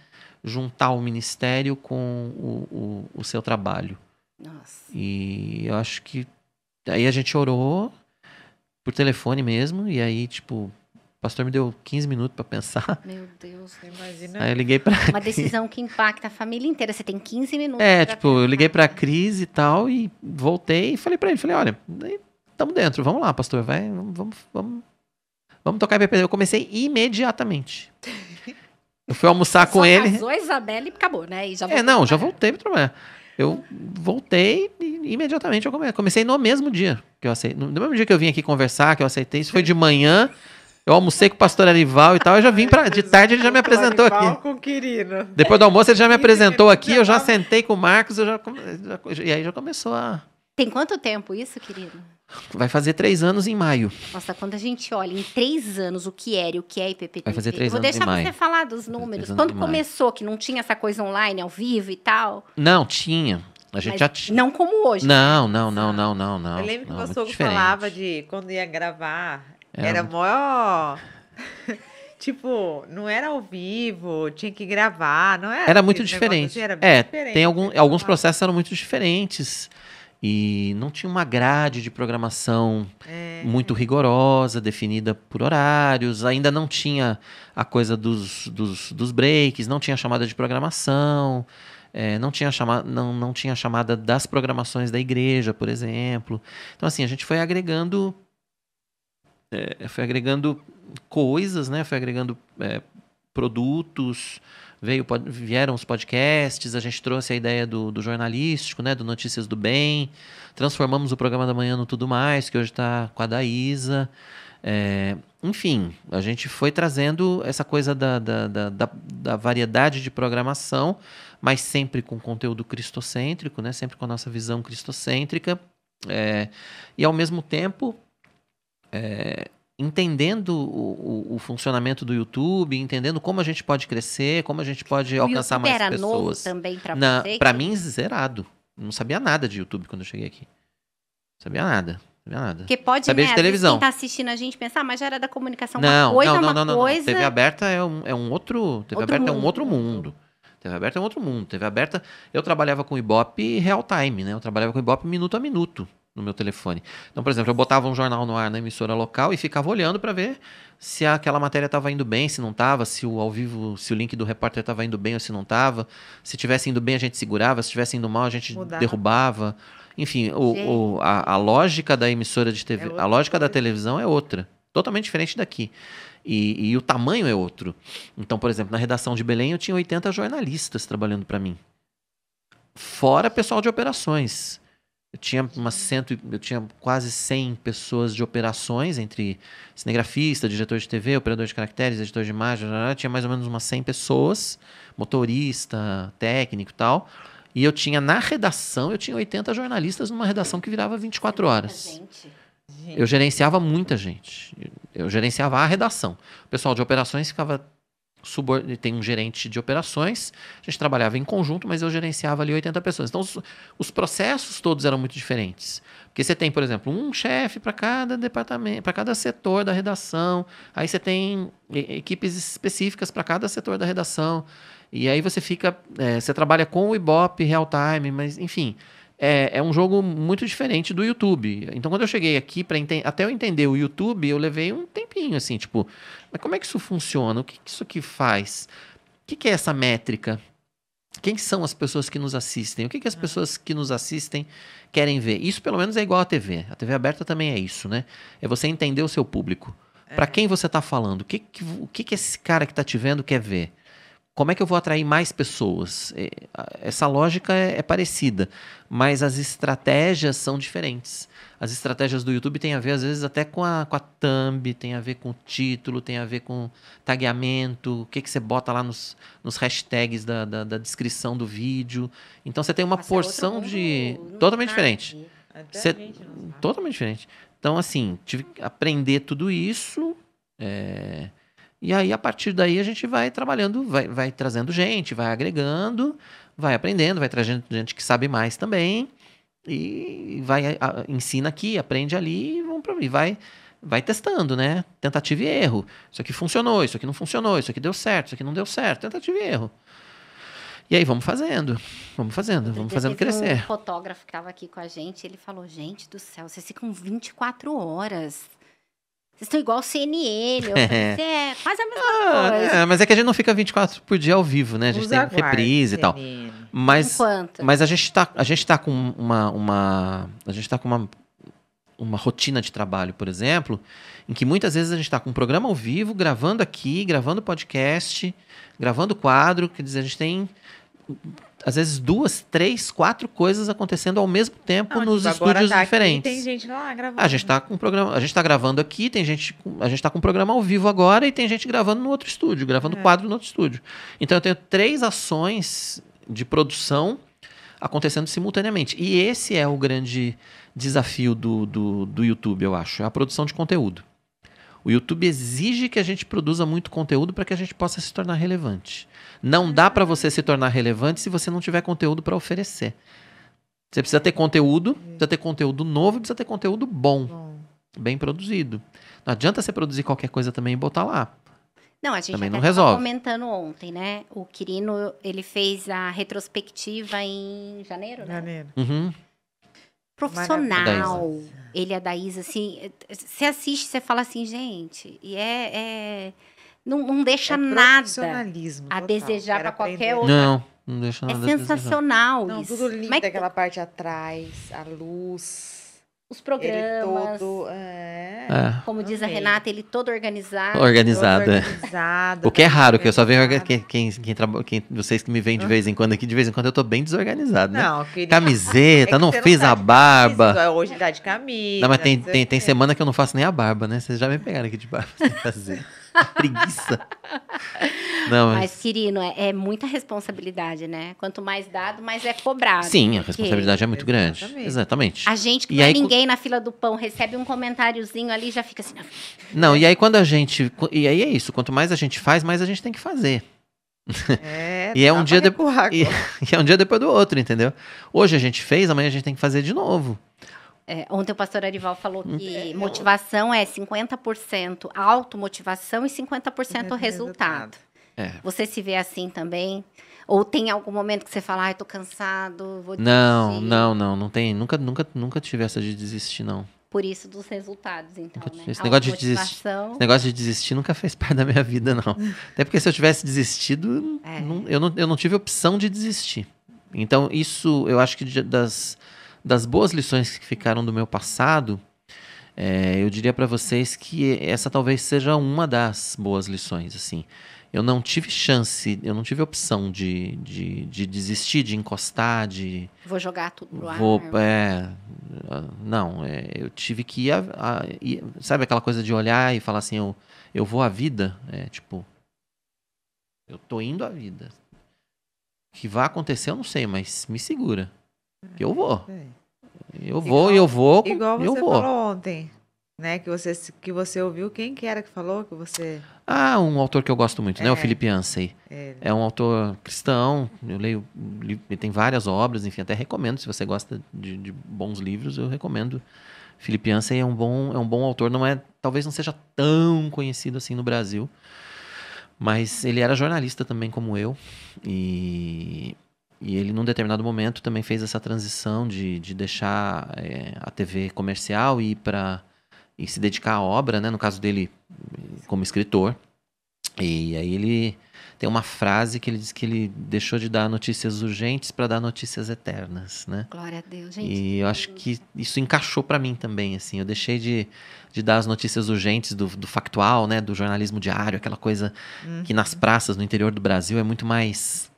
Juntar o ministério com o, o, o seu trabalho. Nossa. E eu acho que aí a gente orou por telefone mesmo e aí tipo pastor me deu 15 minutos para pensar. Meu Deus, imagina. Aí eu liguei para uma decisão que impacta a família inteira. Você tem 15 minutos. É, tipo, pensar. eu liguei para a crise e tal e voltei e falei para ele, falei, olha, estamos dentro, vamos lá, pastor, vai, vamos, vamos, vamos tocar IPP. Eu comecei imediatamente. Eu fui almoçar Só com ele. Casou a Isabela e acabou, né? E já é, não, já voltei para trabalhar. Eu voltei e imediatamente eu comecei. Comecei no mesmo dia que eu aceitei. No mesmo dia que eu vim aqui conversar, que eu aceitei, isso foi de manhã. Eu almocei com o pastor Arival e tal. Eu já vim para De tarde ele já me apresentou aqui. Com Depois do almoço ele já me apresentou aqui. Eu já sentei com o Marcos. Eu já, já e aí já começou a. Tem quanto tempo isso, querido? Vai fazer três anos em maio. Nossa, quando a gente olha em três anos o que era é e o que é IPPT? Vai fazer três anos em maio. Vou deixar você falar dos números. Quando começou, que não tinha essa coisa online, ao vivo e tal? Não, tinha. A gente Mas já tinha. Não como hoje. Não, né? não, não, não, não, não. Eu lembro que o meu falava de quando ia gravar é. Era, maior mó. tipo, não era ao vivo, tinha que gravar, não era. Era muito diferente. Assim, era é, diferente, tem algum, né, alguns processos eram muito diferentes. E não tinha uma grade de programação é. muito rigorosa, definida por horários, ainda não tinha a coisa dos, dos, dos breaks, não tinha chamada de programação. É, não, tinha chama, não, não tinha chamada das programações da igreja, por exemplo. Então, assim, a gente foi agregando é, é, foi agregando coisas, né? Foi agregando é, produtos, veio, vieram os podcasts, a gente trouxe a ideia do, do, jornalístico, né? Do Notícias do Bem, transformamos o programa da manhã no Tudo Mais, que hoje está com a Daísa. É, enfim, a gente foi trazendo essa coisa da, da, da, da, variedade de programação, mas sempre com conteúdo cristocêntrico, né? sempre com a nossa visão cristocêntrica. É, e ao mesmo tempo é, entendendo o, o, o, funcionamento do YouTube, entendendo como a gente pode crescer, como a gente pode o alcançar YouTube mais era pessoas. Novo também para você? Para mim zerado. Não sabia nada de YouTube quando eu cheguei aqui. sabia nada. Sabia nada. Porque pode, Saber né, de televisão. quem tá assistindo a gente pensar, ah, mas já era da comunicação não, uma coisa, não, não, não, não, coisa... TV aberta é um, é um outro... TV outro aberta mundo. é um outro mundo. TV aberta é um outro mundo. TV aberta... Eu trabalhava com Ibope real time, né? Eu trabalhava com Ibope minuto a minuto no meu telefone. Então, por exemplo, eu botava um jornal no ar na emissora local e ficava olhando para ver se aquela matéria estava indo bem, se não estava, se o ao vivo, se o link do repórter estava indo bem ou se não estava. Se tivesse indo bem, a gente segurava, se tivesse indo mal, a gente derrubava. Enfim, o, o, a, a, lógica da emissora de TV, é a lógica da televisão é outra, totalmente diferente daqui. E, e o tamanho é outro. Então, por exemplo, na redação de Belém eu tinha 80 jornalistas trabalhando para mim. Fora pessoal de operações. Eu tinha umas cento, eu tinha quase 100 pessoas de operações entre cinegrafista, diretor de TV, operador de caracteres, editor de imagem, tinha mais ou menos umas 100 pessoas, motorista, técnico e tal. E eu tinha na redação, eu tinha 80 jornalistas numa redação que virava 24 horas. Eu gerenciava muita gente. Eu gerenciava a redação. O pessoal de operações ficava tem um gerente de operações, a gente trabalhava em conjunto, mas eu gerenciava ali 80 pessoas. Então, os, os processos todos eram muito diferentes. Porque você tem, por exemplo, um chefe para cada departamento, para cada setor da redação, aí você tem é, equipes específicas para cada setor da redação, e aí você fica, é, você trabalha com o Ibope real time, mas enfim, é, é um jogo muito diferente do YouTube. Então, quando eu cheguei aqui, pra até eu entender o YouTube, eu levei um tempinho, assim, tipo, mas como é que isso funciona? O que, que isso aqui faz? O que, que é essa métrica? Quem são as pessoas que nos assistem? O que, que as ah. pessoas que nos assistem querem ver? Isso, pelo menos, é igual à TV. A TV aberta também é isso, né? É você entender o seu público. É. Para quem você tá falando? O que, que, o que, que esse cara que tá te vendo quer ver? como é que eu vou atrair mais pessoas? É, essa lógica é, é, parecida, mas as estratégias são diferentes. As estratégias do YouTube têm a ver, às vezes, até com a, com a thumb, tem a ver com o título, tem a ver com tagueamento, o que, que você bota lá nos, nos hashtags da, da, da descrição do vídeo. Então você tem uma é porção de. Totalmente diferente. Você... Totalmente diferente. Então, assim, tive que aprender tudo isso. É e aí, a partir daí, a gente vai trabalhando, vai, vai trazendo gente, vai agregando, vai aprendendo, vai trazendo gente que sabe mais também. E vai, a, ensina aqui, aprende ali e, e vai, vai testando, né? Tentativa e erro. Isso aqui funcionou, isso aqui não funcionou, isso aqui deu certo, isso aqui não deu certo. Tentativa e erro. E aí vamos fazendo, vamos fazendo, vamos fazendo crescer. Um fotógrafo que estava aqui com a gente, ele falou: gente do céu, vocês ficam 24 horas vocês estão igual CNN. Eu é. Falei, é, quase a mesma ah, coisa. É, mas é que a gente não fica 24 por dia ao vivo, né? A gente tem aguarde, reprise e tal. Mas, mas a gente está a gente tá com uma, uma a gente tá com uma uma rotina de trabalho, por exemplo, em que muitas vezes a gente está com um programa ao vivo, gravando aqui, gravando podcast, gravando quadro, quer dizer, a gente tem às vezes duas, três, quatro coisas acontecendo ao mesmo tempo Não, nos tipo, estúdios tá diferentes. Aqui, tem gente lá gravando. A gente está com um programa, a gente tá gravando aqui, tem gente, a gente tá com um programa ao vivo agora e tem gente gravando no outro estúdio, gravando é. quadro no outro estúdio. Então eu tenho três ações de produção acontecendo simultaneamente. E esse é o grande desafio do, do, do YouTube, eu acho, é a produção de conteúdo. O YouTube exige que a gente produza muito conteúdo para que a gente possa se tornar relevante. Não dá para você se tornar relevante se você não tiver conteúdo para oferecer. Você precisa ter conteúdo, precisa ter conteúdo novo, precisa ter conteúdo bom, bem produzido. Não adianta você produzir qualquer coisa também e botar lá. Não, a gente estava comentando ontem, né? O Quirino, ele fez a retrospectiva em janeiro, né? Janeiro. Uhum profissional. Ele é da Isa, assim. Você assiste, você fala assim, gente, e é. é não, não deixa é nada a desejar para qualquer outro Não, não deixa é nada. É sensacional. Não, isso. tudo lindo, Mas... aquela parte atrás, a luz os é programas. todo, é... É. Como diz okay. a Renata, ele todo organizado. Organizado, todo é. organizado O que é raro, que eu só vejo quem, quem, quem, quem vocês que me veem de vez em quando aqui, de vez em quando eu tô bem desorganizado, né? Não, querido. Camiseta, é não fiz não tá a barba. Camisa, hoje tá de camisa. Não, mas tem, tem, tem, semana que eu não faço nem a barba, né? Vocês já me pegaram aqui de barba sem fazer. preguiça. Não, mas... mas, Quirino, é, é, muita responsabilidade, né? Quanto mais dado, mais é cobrado. Sim, a responsabilidade é muito grande. Exatamente. A gente, que não é aí, é ninguém na fila do pão, recebe um comentáriozinho ali já fica assim. Não, e aí quando a gente. E aí é isso, quanto mais a gente faz, mais a gente tem que fazer. É, e é um dia depois e, e é um dia depois do outro, entendeu? Hoje a gente fez, amanhã a gente tem que fazer de novo. É, ontem o pastor Arival falou uhum. que motivação é 50% automotivação e 50% é, resultado. resultado. É. Você se vê assim também? Ou tem algum momento que você fala, ai, ah, tô cansado, vou desistir? Não, não, não, não tem. Nunca, nunca, nunca tive essa de desistir, não. Por isso dos resultados, então, nunca, né? Esse negócio, de desistir, esse negócio de desistir nunca fez parte da minha vida, não. Até porque se eu tivesse desistido, é. não, eu, não, eu não tive opção de desistir. Então, isso, eu acho que das das boas lições que ficaram do meu passado, é, eu diria para vocês que essa talvez seja uma das boas lições, assim. Eu não tive chance, eu não tive opção de, de, de desistir, de encostar, de... Vou jogar tudo pro vou, ar. Né? É, não, é, eu tive que ir, a, a, ir, Sabe aquela coisa de olhar e falar assim, eu, eu vou à vida? É, tipo, eu tô indo à vida. O que vai acontecer eu não sei, mas me segura. Que eu vou. É. Eu vou, igual, eu vou. Igual você eu vou. falou ontem, né? Que você, que você ouviu, quem que era que falou que você... Ah, um autor que eu gosto muito, é. né? O é. Felipe Ansey. É. é. um autor cristão, eu leio, ele tem várias obras, enfim, até recomendo, se você gosta de, de bons livros, eu recomendo. Felipe Ansey é um bom, é um bom autor, não é, talvez não seja tão conhecido assim no Brasil, mas ele era jornalista também como eu e e ele, num determinado momento, também fez essa transição de, de deixar é, a TV comercial e para e se dedicar à obra, né? No caso dele, como escritor. E aí ele tem uma frase que ele diz que ele deixou de dar notícias urgentes para dar notícias eternas, né? Glória a Deus, gente. E eu acho que isso encaixou para mim também, assim. Eu deixei de, de dar as notícias urgentes do, do factual, né? Do jornalismo diário, aquela coisa uhum. que nas praças, no interior do Brasil, é muito mais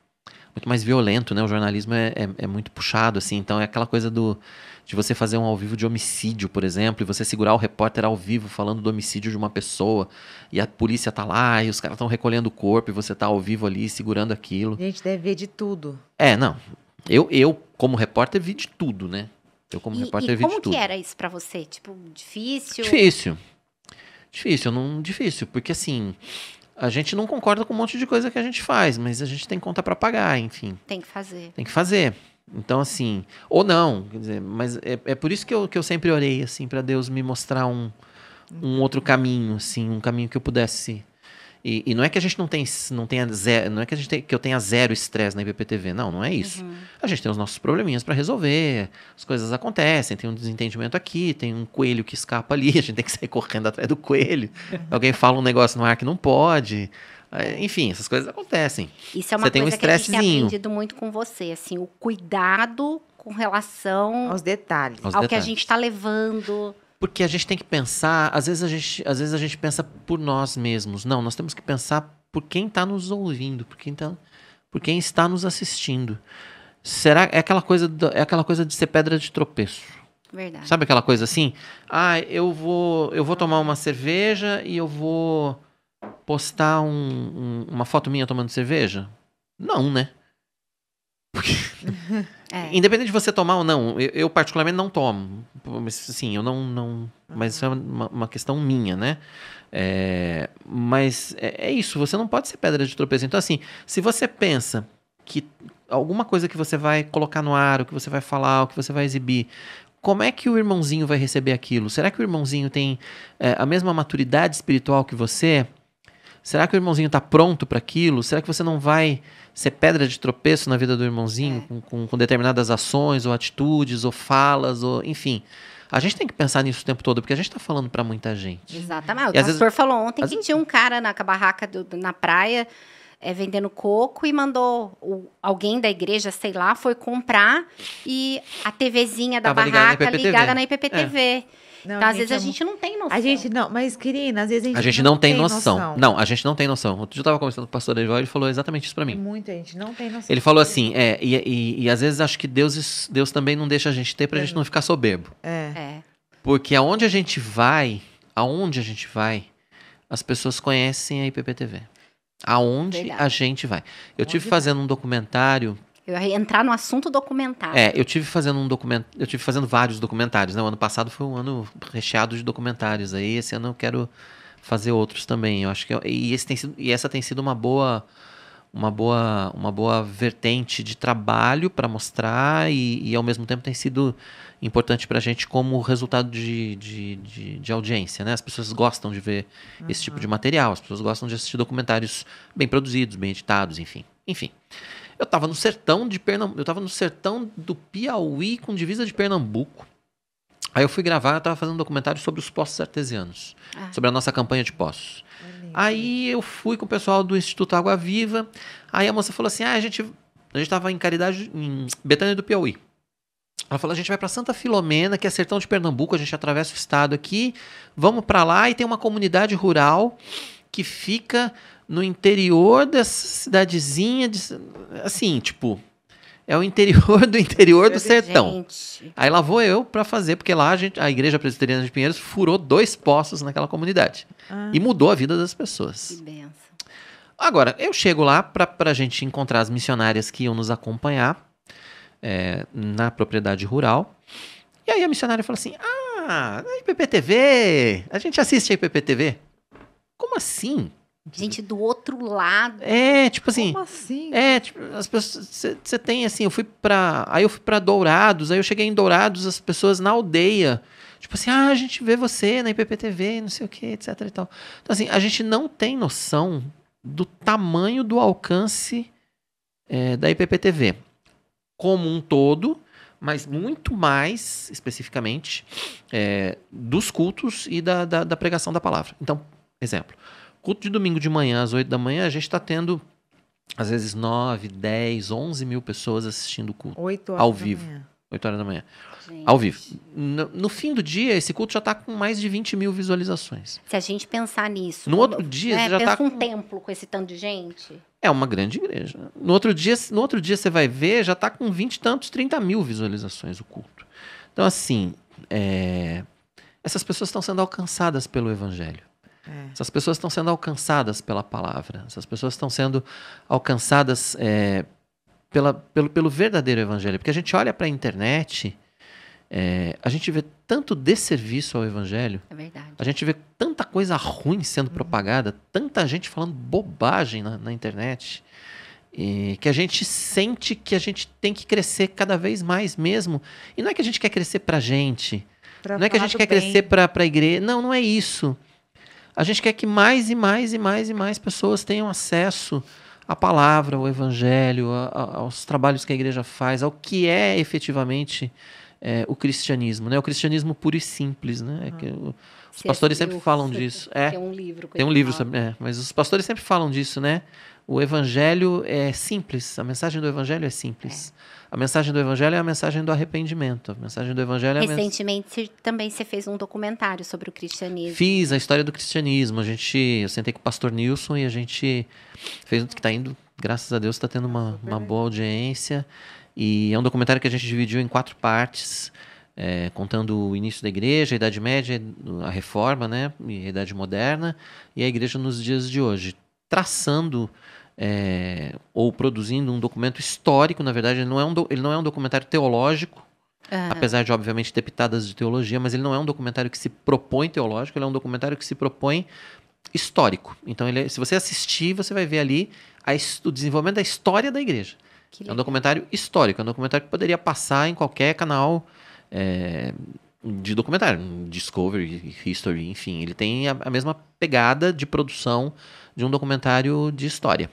muito mais violento, né? O jornalismo é, é, é, muito puxado, assim. Então é aquela coisa do de você fazer um ao vivo de homicídio, por exemplo, e você segurar o repórter ao vivo falando do homicídio de uma pessoa, e a polícia tá lá, e os caras estão recolhendo o corpo, e você tá ao vivo ali segurando aquilo. A gente deve ver de tudo. É, não. Eu, eu como repórter, vi de tudo, né? Eu, como e, repórter, e vi de tudo. Como que era isso para você? Tipo, difícil? Difícil. Difícil, não difícil, porque assim, a gente não concorda com um monte de coisa que a gente faz, mas a gente tem conta para pagar, enfim. Tem que fazer. Tem que fazer. Então, assim, ou não, quer dizer, mas é, é por isso que eu, que eu sempre orei, assim, para Deus me mostrar um, um outro caminho, assim, um caminho que eu pudesse e, e, não é que a gente não, tem, não tenha zero, não é que a gente tem, que eu tenha zero estresse na IPTV, não, não é isso. Uhum. A gente tem os nossos probleminhas para resolver, as coisas acontecem, tem um desentendimento aqui, tem um coelho que escapa ali, a gente tem que sair correndo atrás do coelho. Uhum. Alguém fala um negócio no ar que não pode. É, enfim, essas coisas acontecem. Isso é uma você tem um que a gente tem aprendido muito com você, assim, o cuidado com relação aos detalhes, ao detalhes. que a gente está levando. Porque a gente tem que pensar, às vezes a gente, às vezes a gente pensa por nós mesmos. Não, nós temos que pensar por quem está nos ouvindo, por quem, tá, por quem está nos assistindo. Será é aquela coisa é aquela coisa de ser pedra de tropeço. Verdade. Sabe aquela coisa assim? Ah, eu vou eu vou tomar uma cerveja e eu vou postar um, um, uma foto minha tomando cerveja? Não, né? é. Independente de você tomar ou não, eu, eu, particularmente não tomo. Mas sim, eu não. não Mas isso é uma, uma questão minha, né? É, mas é, é, isso, você não pode ser pedra de tropeço. Então, assim, se você pensa que alguma coisa que você vai colocar no ar, o que você vai falar, o que você vai exibir, como é que o irmãozinho vai receber aquilo? Será que o irmãozinho tem é, a mesma maturidade espiritual que você? Será que o irmãozinho está pronto para aquilo? Será que você não vai ser pedra de tropeço na vida do irmãozinho é. com, com, com, determinadas ações ou atitudes ou falas ou enfim? A gente tem que pensar nisso o tempo todo, porque a gente está falando para muita gente. Exatamente. E o pastor vezes, falou ontem as... que tinha um cara na barraca do, na praia é, vendendo coco e mandou o, alguém da igreja, sei lá, foi comprar e a TVzinha da Tava barraca ligada na IPPTV. Ligada na IPPTV. É. Não, então, às vezes a é gente não tem noção. A gente não, mas querida, às vezes a gente, a gente não, não tem, tem noção. noção. Não, a gente não tem noção. eu tava conversando com o pastor Evaldo e ele falou exatamente isso para mim. Muita gente não tem noção. Ele falou assim, é, e, e, e às vezes acho que Deus, Deus também não deixa a gente ter pra é. gente não ficar soberbo. É. é. Porque aonde a gente vai, aonde a gente vai, as pessoas conhecem a IPPTV. Aonde Verdade. a gente vai. Eu Onde tive fazendo um documentário eu ia entrar no assunto documentário. É, eu tive fazendo um documento, eu tive fazendo vários documentários, né? O ano passado foi um ano recheado de documentários aí, esse ano eu quero fazer outros também. Eu acho que eu, é, e esse tem sido, e essa tem sido uma boa uma boa uma boa vertente de trabalho para mostrar e, e, ao mesmo tempo tem sido importante para a gente como resultado de, de, de, de, audiência né as pessoas gostam de ver uhum. esse tipo de uhum. material as pessoas gostam de assistir documentários bem produzidos bem editados enfim enfim eu estava no sertão de Pernambuco. Eu tava no sertão do Piauí com divisa de Pernambuco. Aí eu fui gravar, eu estava fazendo um documentário sobre os poços artesianos, ah. sobre a nossa campanha de poços. Aí eu fui com o pessoal do Instituto Água Viva. Aí a moça falou assim: "Ah, a gente a gente tava em Caridade em Betânia do Piauí. Ela falou: "A gente vai para Santa Filomena, que é sertão de Pernambuco, a gente atravessa o estado aqui, vamos para lá e tem uma comunidade rural que fica no interior dessa cidadezinha, de, assim, tipo, é o interior do interior do sertão. Gente. Aí lá vou eu para fazer, porque lá a, gente, a Igreja Presbiteriana de Pinheiros furou dois poços naquela comunidade ah. e mudou a vida das pessoas. Que benção. Agora, eu chego lá para a gente encontrar as missionárias que iam nos acompanhar é, na propriedade rural. E aí a missionária fala assim: Ah, IPPTV! A gente assiste a IPPTV. Como assim? gente do outro lado. É, tipo assim. Como assim? É, tipo, as pessoas. Você tem assim, eu fui pra. Aí eu fui pra Dourados, aí eu cheguei em Dourados, as pessoas na aldeia. Tipo assim, ah, a gente vê você na IPPTV, não sei o que, etc e tal. Então, assim, a gente não tem noção do tamanho do alcance é, da IPPTV como um todo, mas muito mais especificamente é, dos cultos e da, da, da pregação da palavra. Então, exemplo, culto de domingo de manhã, às 8 da manhã, a gente está tendo, às vezes, 9, 10, 11 mil pessoas assistindo o culto. 8 horas ao vivo. Da manhã. 8 horas da manhã. Gente. Ao vivo. No, no, fim do dia, esse culto já está com mais de 20 mil visualizações. Se a gente pensar nisso. No outro dia, é, né, você já está. um templo com esse tanto de gente. É uma grande igreja. No outro dia, no outro dia você vai ver, já está com 20 e tantos, 30 mil visualizações o culto. Então, assim, é... essas pessoas estão sendo alcançadas pelo evangelho. É. Essas pessoas estão sendo alcançadas pela palavra, essas pessoas estão sendo alcançadas é, pela, pelo, pelo verdadeiro evangelho. Porque a gente olha para a internet, é, a gente vê tanto desserviço ao evangelho. É verdade. A gente vê tanta coisa ruim sendo uhum. propagada, tanta gente falando bobagem na, na internet. E que a gente sente que a gente tem que crescer cada vez mais mesmo. E não é que a gente quer crescer pra gente. Pra não é que a gente quer bem. crescer pra, pra igreja. Não, não é isso. A gente quer que mais e mais e mais e mais pessoas tenham acesso à palavra, ao evangelho, a, a, aos trabalhos que a igreja faz, ao que é efetivamente é, o cristianismo, né? O cristianismo puro e simples, né? é ah. os é pastores sempre falam disso. É, tem um livro. Tem um livro sobre, é, mas os pastores sempre falam disso, né? O evangelho é simples, a mensagem do evangelho é simples. É. A mensagem do Evangelho é a mensagem do arrependimento. A mensagem do Evangelho é Recentemente também você fez um documentário sobre o cristianismo. Fiz a história do cristianismo. A gente, eu sentei com o pastor Nilson e a gente fez que está indo, graças a Deus, está tendo uma, uma boa audiência. E é um documentário que a gente dividiu em quatro partes. É, contando o início da igreja, a Idade Média, a Reforma, né, e a Idade Moderna, e a igreja nos dias de hoje, traçando é, ou produzindo um documento histórico, na verdade, ele não é um, do, ele não é um documentário teológico, uhum. apesar de, obviamente, ter pitadas de teologia, mas ele não é um documentário que se propõe teológico, ele é um documentário que se propõe histórico. Então, ele, é, se você assistir, você vai ver ali a, o desenvolvimento da história da igreja. É um documentário histórico, é um documentário que poderia passar em qualquer canal é, de documentário, Discovery, History, enfim. Ele tem a, a mesma pegada de produção de um documentário de história.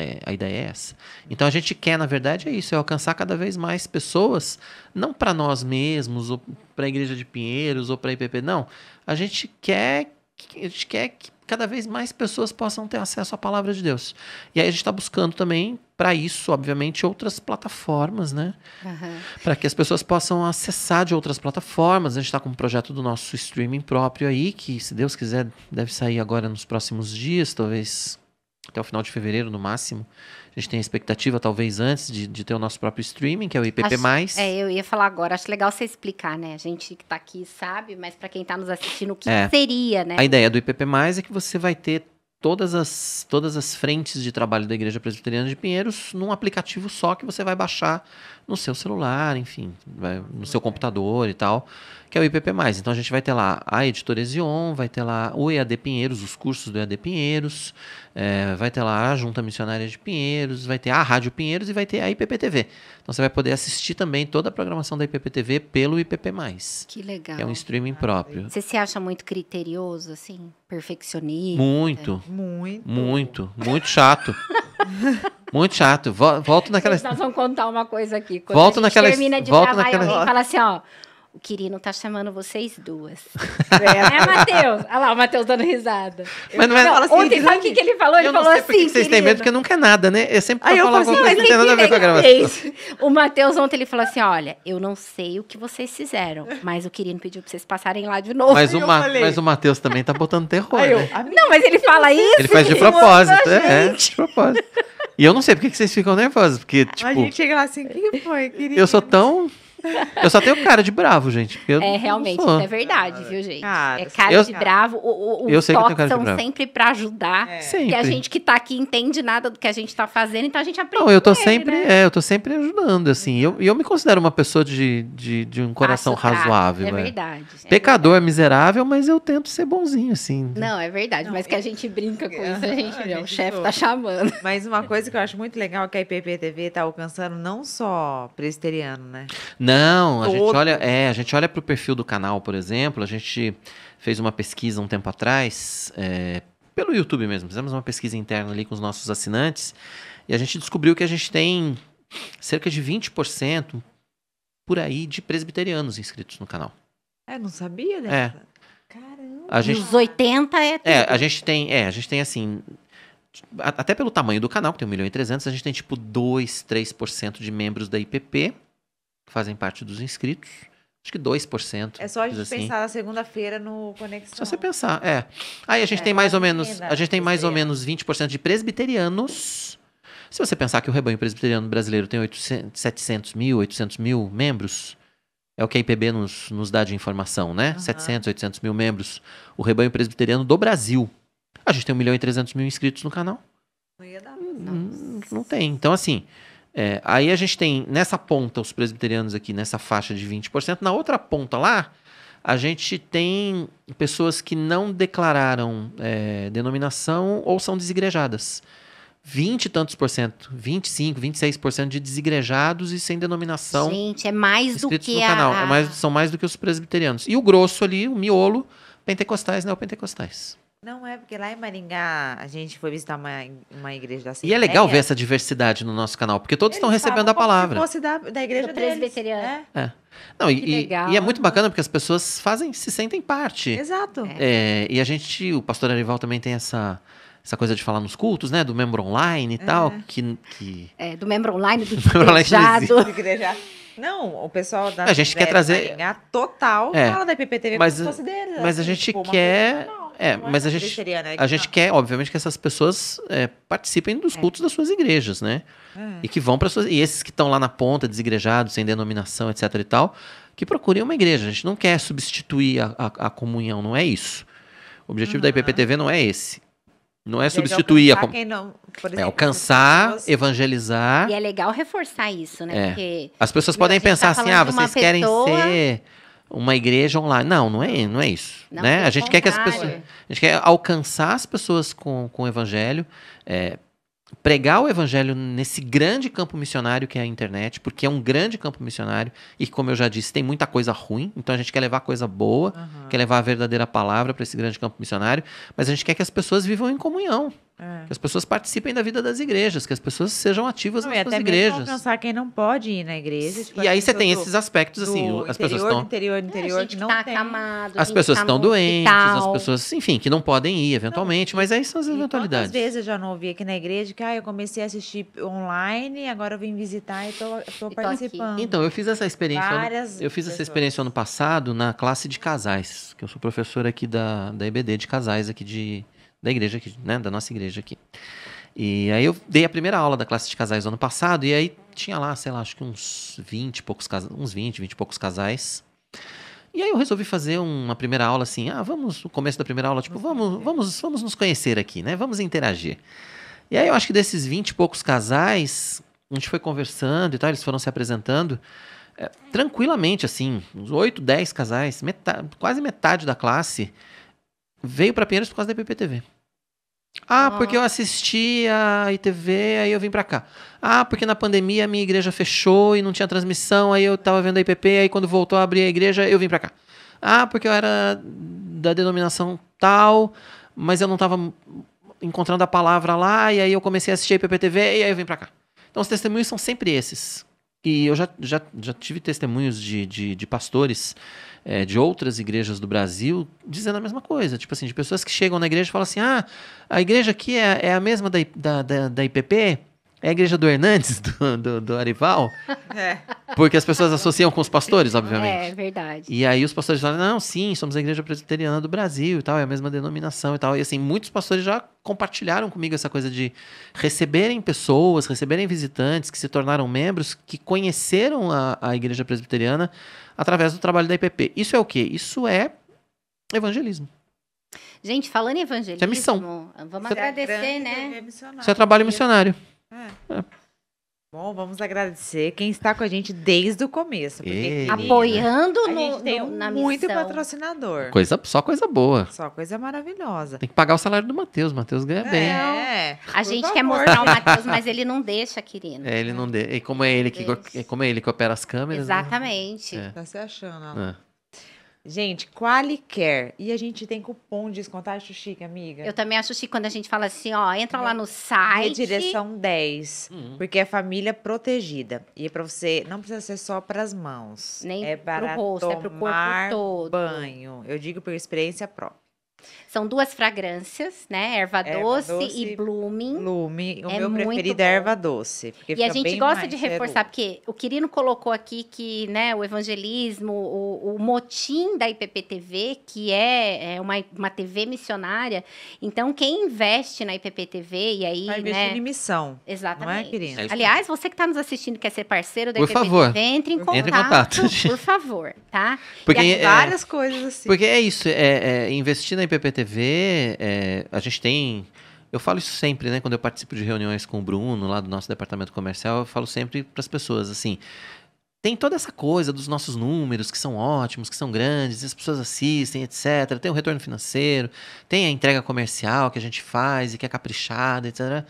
É, a ideia é essa. Então a gente quer, na verdade, é isso, é alcançar cada vez mais pessoas, não para nós mesmos, ou para a Igreja de Pinheiros, ou para a IPP, não. A gente quer, a gente quer que cada vez mais pessoas possam ter acesso à palavra de Deus. E aí a gente está buscando também, para isso, obviamente, outras plataformas, né? Uhum. Para que as pessoas possam acessar de outras plataformas. A gente está com um projeto do nosso streaming próprio aí, que, se Deus quiser, deve sair agora nos próximos dias, talvez até o final de fevereiro, no máximo. A gente tem a expectativa, talvez, antes de, de ter o nosso próprio streaming, que é o IPP+. Acho, é, eu ia falar agora. Acho legal você explicar, né? A gente que está aqui sabe, mas para quem está nos assistindo, o que é. seria, né? A ideia do IPP+, é que você vai ter todas as, todas as frentes de trabalho da Igreja Presbiteriana de Pinheiros num aplicativo só que você vai baixar no seu celular, enfim, no seu computador e tal, que é o IPP+. Então a gente vai ter lá a Editora Zion, vai ter lá o EAD Pinheiros, os cursos do EAD Pinheiros, é, vai ter lá a Junta Missionária de Pinheiros, vai ter a Rádio Pinheiros e vai ter a IPP TV. Então você vai poder assistir também toda a programação da IPP TV pelo IPP+. Que legal. Que é um streaming próprio. Você se acha muito criterioso, assim? Perfeccionista? Muito. Muito. Muito. Muito chato. Muito chato. Volto naquela. Nós vamos contar uma coisa aqui. Quando volto a naquela... termina de volto trabalho, naquela... alguém fala assim, ó. O Quirino tá chamando vocês duas. é, né, Matheus? Olha lá, o Matheus dando risada. Mas não é... Não, assim, ontem, sabe o que, que ele falou? Ele eu falou assim, Vocês têm medo porque nunca é nada, né? Eu sempre Aí eu falo assim, alguma não tem nada a ver com a gravação. O Matheus ontem, ele falou assim, olha, eu não sei o que vocês fizeram, mas o Quirino pediu pra vocês passarem lá de novo. Mas, o, Ma mas o Matheus também tá botando terror, eu, né? Não, mas ele fala isso. Ele faz de propósito, é, é de propósito. E eu não sei por que vocês ficam nervosos, porque, tipo... A gente chega lá assim, o que foi, querido? Eu sou tão eu só tenho cara de bravo, gente. é, realmente, isso é verdade, viu, gente? Cara, é cara eu, de bravo. O, o, o eu sei que eu tenho cara de bravo. sempre pra ajudar. É. a gente que tá aqui entende nada do que a gente tá fazendo, então a gente aprende. Não, eu tô sempre, né? é, eu tô sempre ajudando, assim. E eu, eu me considero uma pessoa de, de, de um coração razoável. É, é verdade. É Pecador é miserável, mas eu tento ser bonzinho, assim. Né? Não, é verdade. Não, mas que a é. gente brinca com isso, a gente, a gente o chefe tá chamando. Mas uma coisa que eu acho muito legal é que a IPPTV tá alcançando não só presteriano, né? Não, não, a Todo... gente olha, é, a gente olha para o perfil do canal, por exemplo, a gente fez uma pesquisa um tempo atrás, é, pelo YouTube mesmo, fizemos uma pesquisa interna ali com os nossos assinantes, e a gente descobriu que a gente tem cerca de 20% por aí de presbiterianos inscritos no canal. É, não sabia dessa. É. Caramba. A gente, Os 80 é, é tudo. É, a gente tem, é, a gente tem assim, até pelo tamanho do canal, que tem 1 milhão e 300, a gente tem tipo 2, 3% de membros da IPP fazem parte dos inscritos. Acho que 2%. É só a gente assim. pensar na segunda-feira no Conexão. Só você pensar, é. Aí a gente é, tem mais ou menos, a gente tem mais ou menos 20% de presbiterianos. Se você pensar que o rebanho presbiteriano brasileiro tem 800, 700 mil, 800 mil membros, é o que a IPB nos, nos dá de informação, né? Uhum. 700, 800 mil membros. O rebanho presbiteriano do Brasil. A gente tem 1 milhão e 300 mil inscritos no canal. Não ia dar. Hum, não, não tem. Então, assim, é, aí a gente tem nessa ponta os presbiterianos aqui, nessa faixa de 20%. Na outra ponta lá, a gente tem pessoas que não declararam é, denominação ou são desigrejadas. 20 e tantos por cento, 25, 26 por cento de desigrejados e sem denominação. Gente, é mais do que a... canal. É mais, são mais do que os presbiterianos. E o grosso ali, o miolo, pentecostais, neopentecostais. Não é, porque lá em Maringá a gente foi visitar uma, uma igreja da Assembleia. E é legal ver essa diversidade no nosso canal, porque todos Eles estão recebendo a palavra. Como se da, da igreja presbiteriana. É. Né? é. Não, e, e, é muito bacana porque as pessoas fazem, se sentem parte. Exato. É. É, e a gente, o pastor Arival também tem essa, essa coisa de falar nos cultos, né? Do membro online e é. tal. Que, que... É, do membro online, do igrejado. do Não, o pessoal da a gente quer trazer Maringá, total é, fala da IPPTV mas, como se fosse deles. Mas assim, a gente tipo, quer é, é, mas a gente, né? a gente quer, obviamente, que essas pessoas é, participem dos é. cultos das suas igrejas, né? Hum. E que vão para suas. E esses que estão lá na ponta, desigrejados, sem denominação, etc e tal, que procurem uma igreja. A gente não quer substituir a, a, a comunhão, não é isso. O objetivo uhum. da IPPTV não é esse. Não é Deve substituir a comunhão. é alcançar, evangelizar. E é legal reforçar isso, né? É. Porque as pessoas podem tá pensar tá assim: ah, vocês pessoa... querem ser uma igreja online. Não, não é, não é isso. Não, né? A gente contrário. quer que as pessoas. A gente quer alcançar as pessoas com, com o evangelho, é, pregar o evangelho nesse grande campo missionário que é a internet, porque é um grande campo missionário e, como eu já disse, tem muita coisa ruim. Então a gente quer levar coisa boa, uhum. quer levar a verdadeira palavra para esse grande campo missionário, mas a gente quer que as pessoas vivam em comunhão. É. Que as pessoas participem da vida das igrejas, que as pessoas sejam ativas não, nas suas igrejas. alcançar quem não pode ir na igreja. Tipo, e aí assim, você tem esses aspectos, assim, as interior, pessoas estão... interior, é, interior, que não tá tem. Acamado, as pessoas tá estão doentes, as pessoas, enfim, que não podem ir eventualmente, não, mas aí são as eventualidades. Às vezes eu já não ouvi aqui na igreja que, ah, eu comecei a assistir online, agora eu vim visitar e estou participando. Então, eu fiz essa experiência... Várias eu fiz pessoas. essa experiência ano passado na classe de casais, que eu sou professor aqui da, da EBD de casais aqui de da igreja aqui, né? Da nossa igreja aqui. E aí eu dei a primeira aula da classe de casais ano passado, e aí tinha lá, sei lá, acho que uns 20 poucos casais, uns 20, 20 e poucos casais. E aí eu resolvi fazer uma primeira aula assim, ah, vamos, no começo da primeira aula, tipo, vamos, vamos, vamos nos conhecer aqui, né? Vamos interagir. E aí eu acho que desses 20 e poucos casais, a gente foi conversando e tal, eles foram se apresentando. É, tranquilamente, assim, uns 8, 10 casais, metade, quase metade da classe veio para Pinheiros por causa da IPPTV. Ah, ah, porque eu assisti a ITV, aí eu vim para cá. Ah, porque na pandemia a minha igreja fechou e não tinha transmissão, aí eu tava vendo a IPP, aí quando voltou a abrir a igreja, eu vim para cá. Ah, porque eu era da denominação tal, mas eu não tava encontrando a palavra lá, e aí eu comecei a assistir a IPPTV, e aí eu vim para cá. Então os testemunhos são sempre esses. E eu já, já, já tive testemunhos de, de, de pastores é, de outras igrejas do Brasil dizendo a mesma coisa. Tipo assim, de pessoas que chegam na igreja e falam assim: ah, a igreja aqui é, é a mesma da, da, da, da IPP? É a igreja do Hernandes, do, do, do Arival? É. Porque as pessoas associam com os pastores, obviamente. É, verdade. E aí os pastores falam, não, sim, somos a igreja presbiteriana do Brasil e tal, é a mesma denominação e tal. E assim, muitos pastores já compartilharam comigo essa coisa de receberem pessoas, receberem visitantes que se tornaram membros, que conheceram a, a igreja presbiteriana através do trabalho da IPP. Isso é o quê? Isso é evangelismo. Gente, falando em evangelismo, é missão. vamos Você é agradecer, é né? Isso é trabalho missionário. É. Bom, vamos agradecer quem está com a gente desde o começo. Porque, Apoiando no, a gente tem no, na muito missão. patrocinador. Coisa, só coisa boa. Só coisa maravilhosa. Tem que pagar o salário do Matheus. O Matheus ganha é, bem. É, a gente quer mostrar o Matheus, mas ele não deixa, querido. É, ele não deixa. E como é ele que, como é ele que opera as câmeras. Né? Exatamente. Né? Tá se achando, ó. É. Gente, Qualicare. E a gente tem cupom de descontar Acho chique, é amiga. Eu também acho chique quando a gente fala assim, ó, entra lá no site. Redireção 10. Uhum. Porque é família protegida. E é pra você, não precisa ser só pras mãos. Nem é para pro rosto, é pro corpo todo. banho. Eu digo por experiência própria. São duas fragrâncias, né? Erva, erva doce, e blooming. Blooming. O é meu preferido é erva doce. e a gente gosta de reforçar, cheiro. porque o Quirino colocou aqui que né, o evangelismo, o, o motim da IPPTV, que é, é, uma, uma TV missionária. Então, quem investe na IPPTV e aí. Vai investir né, em missão. Exatamente. Não é, Quirino? É Aliás, você que está nos assistindo quer é ser parceiro da por IPPTV, favor. entre em contato. Entre em contato. Por favor, tá? Porque, é, é várias coisas assim. Porque é isso, é, investir na IPPTV TV, é, a gente tem. Eu falo isso sempre, né? Quando eu participo de reuniões com o Bruno, lá do nosso departamento comercial, eu falo sempre para as pessoas assim. Tem toda essa coisa dos nossos números que são ótimos, que são grandes, as pessoas assistem, etc. Tem o retorno financeiro, tem a entrega comercial que a gente faz e que é caprichada, etc.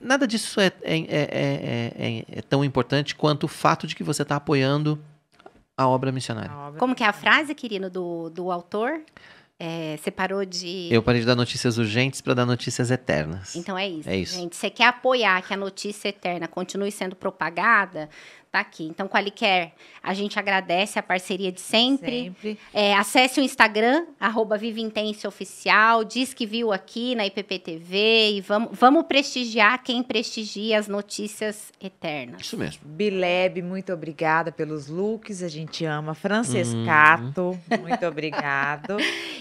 Nada disso é é é, é, é, é tão importante quanto o fato de que você está apoiando a obra missionária. Como que é a frase, querido, do, do autor? É, você parou de. Eu parei de dar notícias urgentes para dar notícias eternas. Então é isso. É isso. Gente, você quer apoiar que a notícia eterna continue sendo propagada, Tá aqui. Então, qualquer a gente agradece a parceria de sempre. sempre. É, acesse o Instagram, arroba Oficial, diz que viu aqui na IPPTV e vamos, vamos prestigiar quem prestigia as notícias eternas. Isso mesmo. Bileb, muito obrigada pelos looks, a gente ama. Francescato, hum. muito obrigado.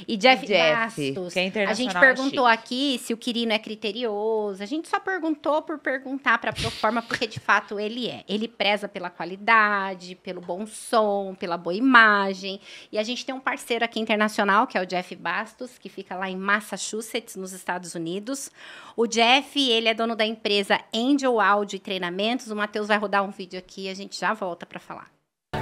e Jeff, e Jeff Bastos, que é internacional. A gente perguntou chique. aqui se o Quirino é criterioso, a gente só perguntou por perguntar para a Proforma, porque de fato ele é. Ele preza pela pela qualidade, pelo bom som, pela boa imagem. E a gente tem um parceiro aqui internacional, que é o Jeff Bastos, que fica lá em Massachusetts, nos Estados Unidos. O Jeff, ele é dono da empresa Angel Audio e Treinamentos. O Matheus vai rodar um vídeo aqui e a gente já volta para falar.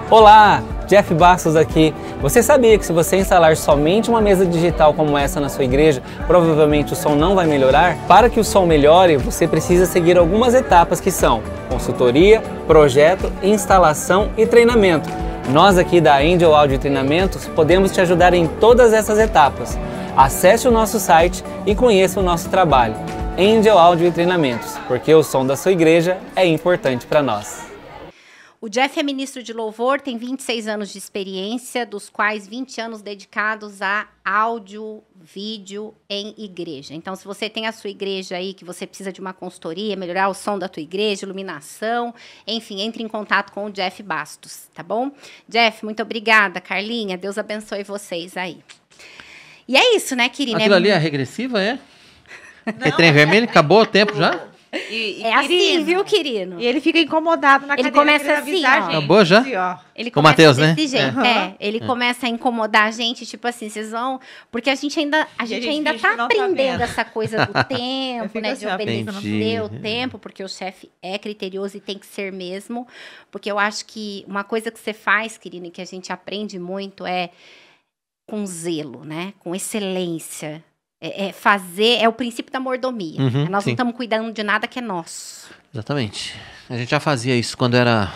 Olá, Jeff Bastos aqui. Você sabia que se você instalar somente uma mesa digital como essa na sua igreja, provavelmente o som não vai melhorar? Para que o som melhore, você precisa seguir algumas etapas que são consultoria, projeto, instalação e treinamento. Nós aqui da Angel Audio Treinamentos podemos te ajudar em todas essas etapas. Acesse o nosso site e conheça o nosso trabalho. Angel Áudio e Treinamentos, porque o som da sua igreja é importante para nós. O Jeff é ministro de louvor, tem 26 anos de experiência, dos quais 20 anos dedicados a áudio, vídeo em igreja. Então, se você tem a sua igreja aí que você precisa de uma consultoria, melhorar o som da tua igreja, iluminação, enfim, entre em contato com o Jeff Bastos, tá bom? Jeff, muito obrigada, Carlinha. Deus abençoe vocês aí. E é isso, né, querida? Aquilo ali é, é regressiva, é? Não. É trem vermelho? Acabou o tempo já? E, e é assim, viu, querido? E ele fica incomodado na ele cadeira. ele começa assim, avisar, ó. Acabou já? Ele Com o Matheus, né? é. ele é. começa a incomodar a gente, tipo assim, vocês vão... Porque a gente ainda, a gente, a gente ainda tá, tá aprendendo tá essa coisa do tempo, né? Assim, de obedecer o tempo, porque o chefe é criterioso e tem que ser mesmo. Porque eu acho que uma coisa que você faz, querido, e que a gente aprende muito é com zelo, né? Com excelência, é, é fazer, é o princípio da mordomia. Uhum, é, Nós sim. não estamos cuidando de nada que é nosso. Exatamente. A gente já fazia isso quando era,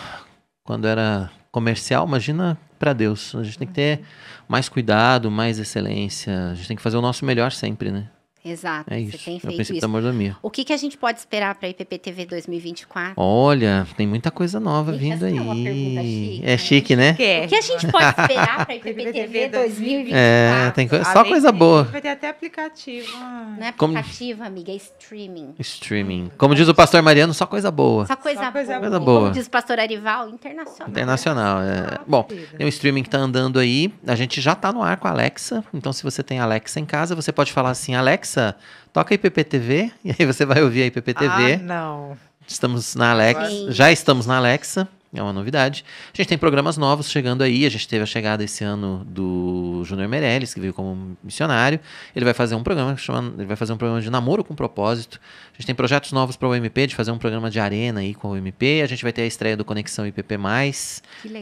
quando era comercial, imagina para Deus. A gente tem que ter mais cuidado, mais excelência. A gente tem que fazer o nosso melhor sempre, né? Exato. É isso. Você tem é feito isso. Da O que, que a gente pode esperar para a IPPTV 2024? Olha, tem muita coisa nova e vindo aí. É, chique, é né? chique, né? É? O que a gente pode esperar para a IPPTV 2024? É, tem co só coisa boa. Vai ter até aplicativo. Ah. Não é aplicativo, Como... amiga, é streaming. Streaming. Como diz o pastor Mariano, só coisa boa. Só coisa, só boa. coisa boa. Como diz o pastor Arival, internacional. Internacional. É. Bom, tem um streaming que está andando aí. A gente já está no ar com a Alexa. Então, se você tem a Alexa em casa, você pode falar assim, Alexa, Alexa, toca IPPTV, e aí você vai ouvir a IPPTV. Ah, não. Estamos na Alexa, Sim. já estamos na Alexa, é uma novidade. A gente tem programas novos chegando aí, a gente teve a chegada esse ano do Júnior Meirelles, que veio como missionário. Ele vai fazer um programa chama, ele vai fazer um programa de namoro com propósito. A gente tem projetos novos para o MP de fazer um programa de arena aí com o MP. A gente vai ter a estreia do Conexão IPP+,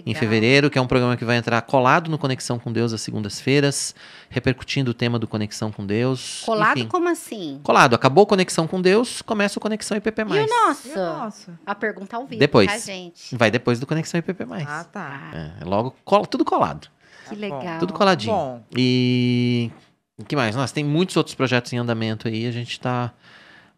em fevereiro, que é um programa que vai entrar colado no Conexão com Deus às segundas-feiras repercutindo o tema do Conexão com Deus. Colado Enfim, como assim? Colado. Acabou a Conexão com Deus, começa o Conexão IPP+. E o nosso? E o nosso? A pergunta ao vivo, depois. tá, gente? Vai depois do Conexão IPP+. Ah, tá. É, logo, colo, tudo colado. Que legal. Tudo coladinho. Bom. E... O que mais? Nossa, tem muitos outros projetos em andamento aí. A gente está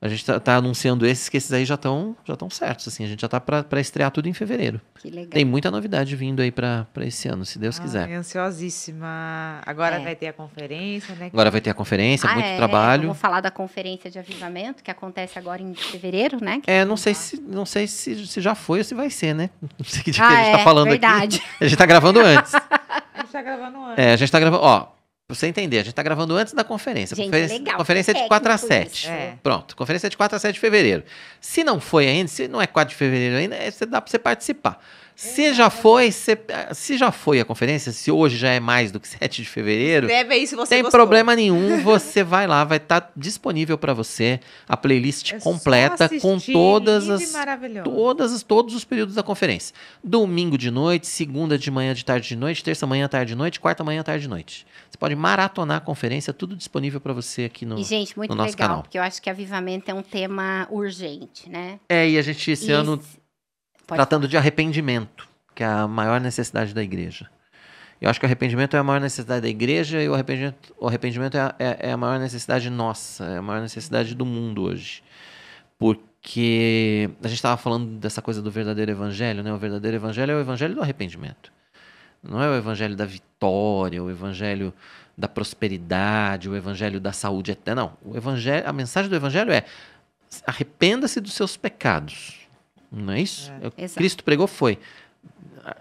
a gente tá, tá, anunciando esses, que esses aí já estão já tão certos, assim. A gente já tá para estrear tudo em fevereiro. Que legal. Tem muita novidade vindo aí para esse ano, se Deus ah, quiser. ansiosíssima. Agora é. vai ter a conferência, né? Agora vai ter a conferência, ah, muito é, trabalho. Vamos falar da conferência de avivamento, que acontece agora em fevereiro, né? Que é, não sei, se, não sei se, se já foi ou se vai ser, né? Não sei que ah, que a ah, gente tá é, tá falando verdade. aqui. A gente tá gravando antes. a gente tá gravando antes. É, a gente tá gravando. Ó, Pra você entender, a gente tá gravando antes da conferência. Gente, é conferência, legal. Conferência é de 4 a 7. É. Pronto, conferência de 4 a 7 de fevereiro. Se não foi ainda, se não é 4 de fevereiro ainda, é, dá para você participar. Se já foi, se, se, já foi a conferência, se hoje já é mais do que 7 de fevereiro, Deve aí se você tem gostou. problema nenhum, você vai lá, vai estar tá disponível para você a playlist é completa assistir, com todas as todas as, todos os períodos da conferência. Domingo de noite, segunda de manhã, de tarde de noite, terça manhã, tarde de noite, quarta manhã, tarde de noite. Você pode maratonar a conferência, tudo disponível para você aqui no, e, gente, muito no legal, canal. porque eu acho que avivamento é um tema urgente, né? É, e a gente esse e ano esse Pode. Tratando de arrependimento, que é a maior necessidade da igreja. Eu acho que o arrependimento é a maior necessidade da igreja e o arrependimento, o arrependimento é, a, é, é a maior necessidade nossa, é a maior necessidade do mundo hoje. Porque a gente estava falando dessa coisa do verdadeiro evangelho, né? O verdadeiro evangelho é o evangelho do arrependimento. Não é o evangelho da vitória, o evangelho da prosperidade, o evangelho da saúde eterna. Não, o evangelho, a mensagem do evangelho é arrependa-se dos seus pecados não é isso? É, Cristo pregou foi: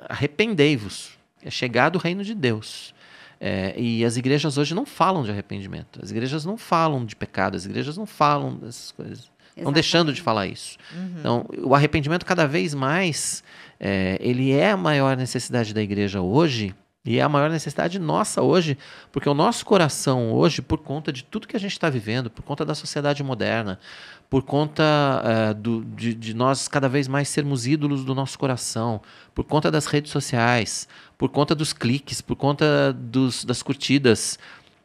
arrependei-vos, é chegado o reino de Deus. É, e as igrejas hoje não falam de arrependimento, as igrejas não falam de pecado, as igrejas não falam dessas coisas. Estão deixando de falar isso. Uhum. Então, o arrependimento, cada vez mais, é, ele é a maior necessidade da igreja hoje, e é a maior necessidade nossa hoje, porque o nosso coração hoje, por conta de tudo que a gente está vivendo, por conta da sociedade moderna, por conta uh, do, de, de, nós cada vez mais sermos ídolos do nosso coração, por conta das redes sociais, por conta dos cliques, por conta dos, das curtidas,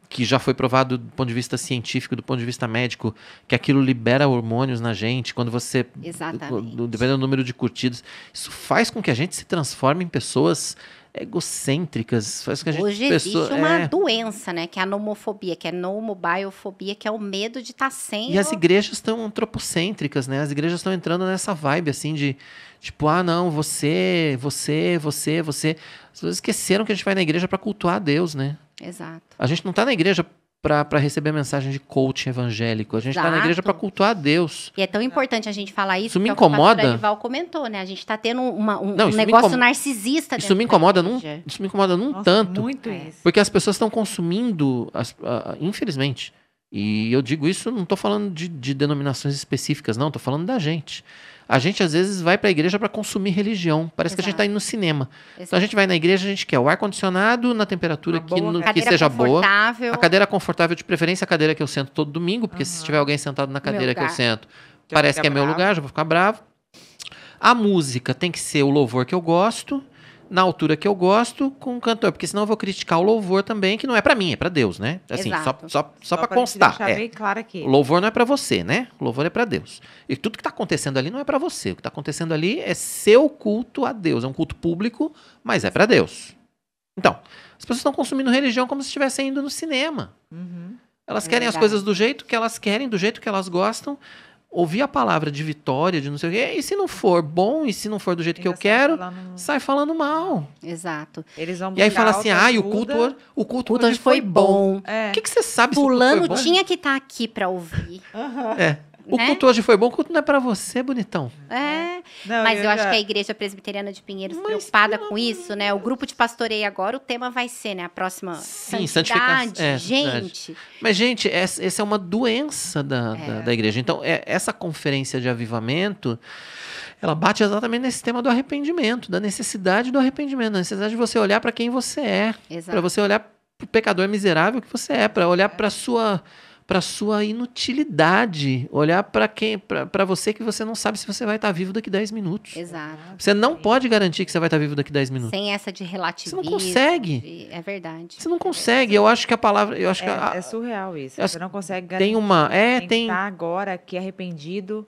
que já foi provado do ponto de vista científico, do ponto de vista médico, que aquilo libera hormônios na gente. Quando você. Exatamente. Dependendo do número de curtidas, isso faz com que a gente se transforme em pessoas egocêntricas. Faz que a gente Hoje pessoa, existe uma é... doença, né? Que é a nomofobia, que é nomobiofobia, que é o medo de estar tá sem. E as igrejas estão antropocêntricas, né? As igrejas estão entrando nessa vibe, assim, de tipo, ah, não, você, você, você, você. As pessoas esqueceram que a gente vai na igreja para cultuar a Deus, né? Exato. A gente não está na igreja para receber a mensagem de coaching evangélico. A gente está na igreja para cultuar a Deus. E é tão importante a gente falar isso. Isso me é incomoda. O Danival comentou, né? A gente está tendo uma, um, Não, um negócio incom... narcisista. Isso me incomoda num, isso me incomoda num Nossa, tanto. Muito é. isso. Porque as pessoas estão consumindo, as, infelizmente. E eu digo isso, não estou falando de, de denominações específicas, não, estou falando da gente. A gente às vezes vai para a igreja para consumir religião. Parece Exato. que a gente está indo no cinema. Exato. Então a gente vai na igreja, a gente quer o ar condicionado na temperatura que, no, que, seja boa, a cadeira confortável, de preferência a cadeira que eu sento todo domingo, porque uhum. se tiver alguém sentado na cadeira que eu sento, que parece que é bravo. meu lugar, já vou ficar bravo. A música tem que ser o louvor que eu gosto na altura que eu gosto com o cantor, porque senão eu vou criticar o louvor também, que não é para mim, é para Deus, né? Assim, Exato. só, só, só, só para constar. É. Bem claro aqui. O louvor não é para você, né? O louvor é para Deus. E tudo que tá acontecendo ali não é para você. O que tá acontecendo ali é seu culto a Deus, é um culto público, mas é para Deus. Então, as pessoas estão consumindo religião como se estivessem indo no cinema. Uhum. Elas é querem as coisas do jeito que elas querem, do jeito que elas gostam ouvir a palavra de vitória, de não sei o quê, e se não for bom, e se não for do jeito que eu quero, falando... sai falando mal. Exato. Eles vão e aí fala assim, ai, ah, o culto, o culto, culto hoje foi, bom. O é. que, que você sabe Fulano se o culto foi bom? tinha que estar tá aqui para ouvir. É. O né? culto hoje foi bom, o culto não é para você, bonitão. É. é. Não, mas eu, acho que a Igreja Presbiteriana de Pinheiros mas, preocupada com isso, né? O grupo de pastoreio agora, o tema vai ser, né? A próxima. Sim, santidade. É, gente. Mas, gente, essa, essa, é uma doença da, é. da, da, igreja. Então, é, essa conferência de avivamento. Ela bate exatamente nesse tema do arrependimento, da necessidade do arrependimento, da necessidade de você olhar para quem você é, para você olhar para o pecador miserável que você é, para olhar para sua para sua inutilidade, olhar para quem, para você que você não sabe se você vai estar tá vivo daqui 10 minutos. Exato. Você não pode garantir que você vai estar tá vivo daqui 10 minutos. Sem essa de relativismo. Você não consegue. É verdade. Você não é consegue. É, eu acho que a palavra, eu acho é, que a, é surreal isso. Você não consegue garantir. Tem uma, é, tem, tem... Tá agora aqui arrependido.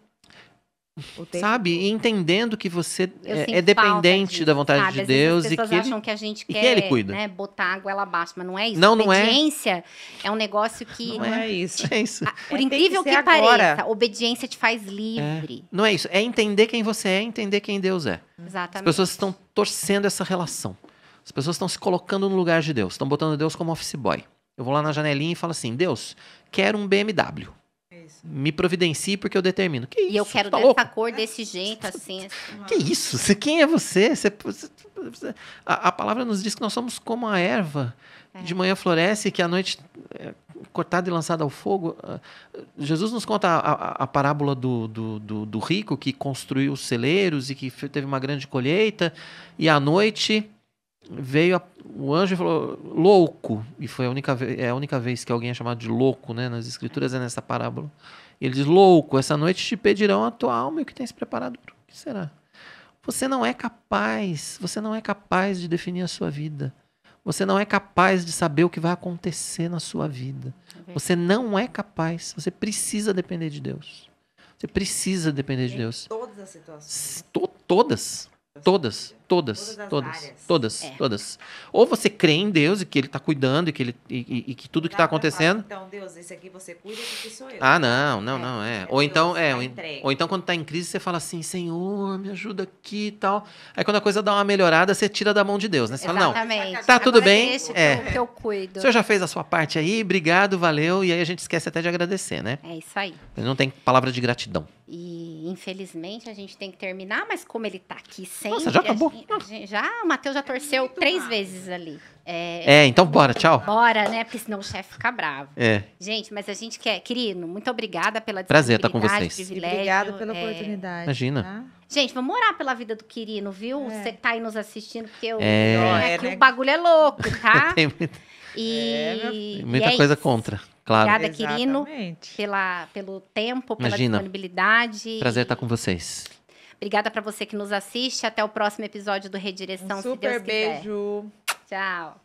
Sabe? E entendendo que você é, é, dependente da vontade sabe? de Deus. As pessoas e que acham ele, que a gente quer que ele cuida. Né, botar água ela abaixo, mas não é isso. Não, obediência não é. é um negócio que. Não é isso. É isso. Ah, é, por é, incrível que, que pareça, obediência te faz livre. É. Não é isso. É entender quem você é, entender quem Deus é. Exatamente. As pessoas estão torcendo essa relação. As pessoas estão se colocando no lugar de Deus, estão botando Deus como office boy. Eu vou lá na janelinha e falo assim: Deus, quero um BMW me providencie porque eu determino. Que isso? E eu quero tá dessa louco? cor, desse jeito, assim. assim que isso? Você, quem é você? você, você a, a, palavra nos diz que nós somos como a erva. É. De manhã floresce, e que à noite é cortada e lançada ao fogo. Ah, Jesus nos conta a, a, a parábola do, do, do, do rico que construiu os celeiros e que teve uma grande colheita, e à noite veio a, o anjo e falou louco e foi a única vez, é a única vez que alguém é chamado de louco né nas escrituras é nessa parábola ele diz louco essa noite te pedirão a tua alma e o que tens preparado o que será você não é capaz você não é capaz de definir a sua vida você não é capaz de saber o que vai acontecer na sua vida é você não é capaz você precisa depender de Deus você precisa depender de Deus em todas as situações né? todas todas Todas, todas, todas, todas, é. todas, Ou você crê em Deus e que Ele está cuidando e que, ele, e, e que tudo que está acontecendo. Falar, então, Deus, esse aqui você cuida, esse aqui sou eu. Ah, não, não, é, não, é. é ou então, é, tá ou, ou então quando está em crise, você fala assim, Senhor, me ajuda aqui e tal. Aí quando a coisa dá uma melhorada, você tira da mão de Deus, né? Você Exatamente. fala, não, tá tudo Agora bem. Deixa é. que, eu, cuido. O senhor já fez a sua parte aí, obrigado, valeu. E aí a gente esquece até de agradecer, né? É isso aí. Ele não tem palavra de gratidão. E infelizmente a gente tem que terminar, mas como ele está aqui sempre. Nossa, já acabou. Já, o Matheus já é torceu três vezes ali. É, é, então bora, tchau. Bora, né? Porque senão o chefe fica bravo. É. Gente, mas a gente quer. Querido, muito obrigada pela Prazer estar tá com vocês. obrigada pela é... oportunidade. Imagina. Tá? Gente, vamos orar pela vida do Quirino, viu? É. Você é. que tá aí nos assistindo, porque eu, é. é né, o bagulho é louco, tá? Tem muita, e... muita e coisa contra. Claro. Obrigada, Quirino, pela, pelo tempo, pela Imagina. disponibilidade. Prazer estar tá com vocês. Obrigada para você que nos assiste. Até o próximo episódio do Redireção. Um super beijo. Quiser. Tchau.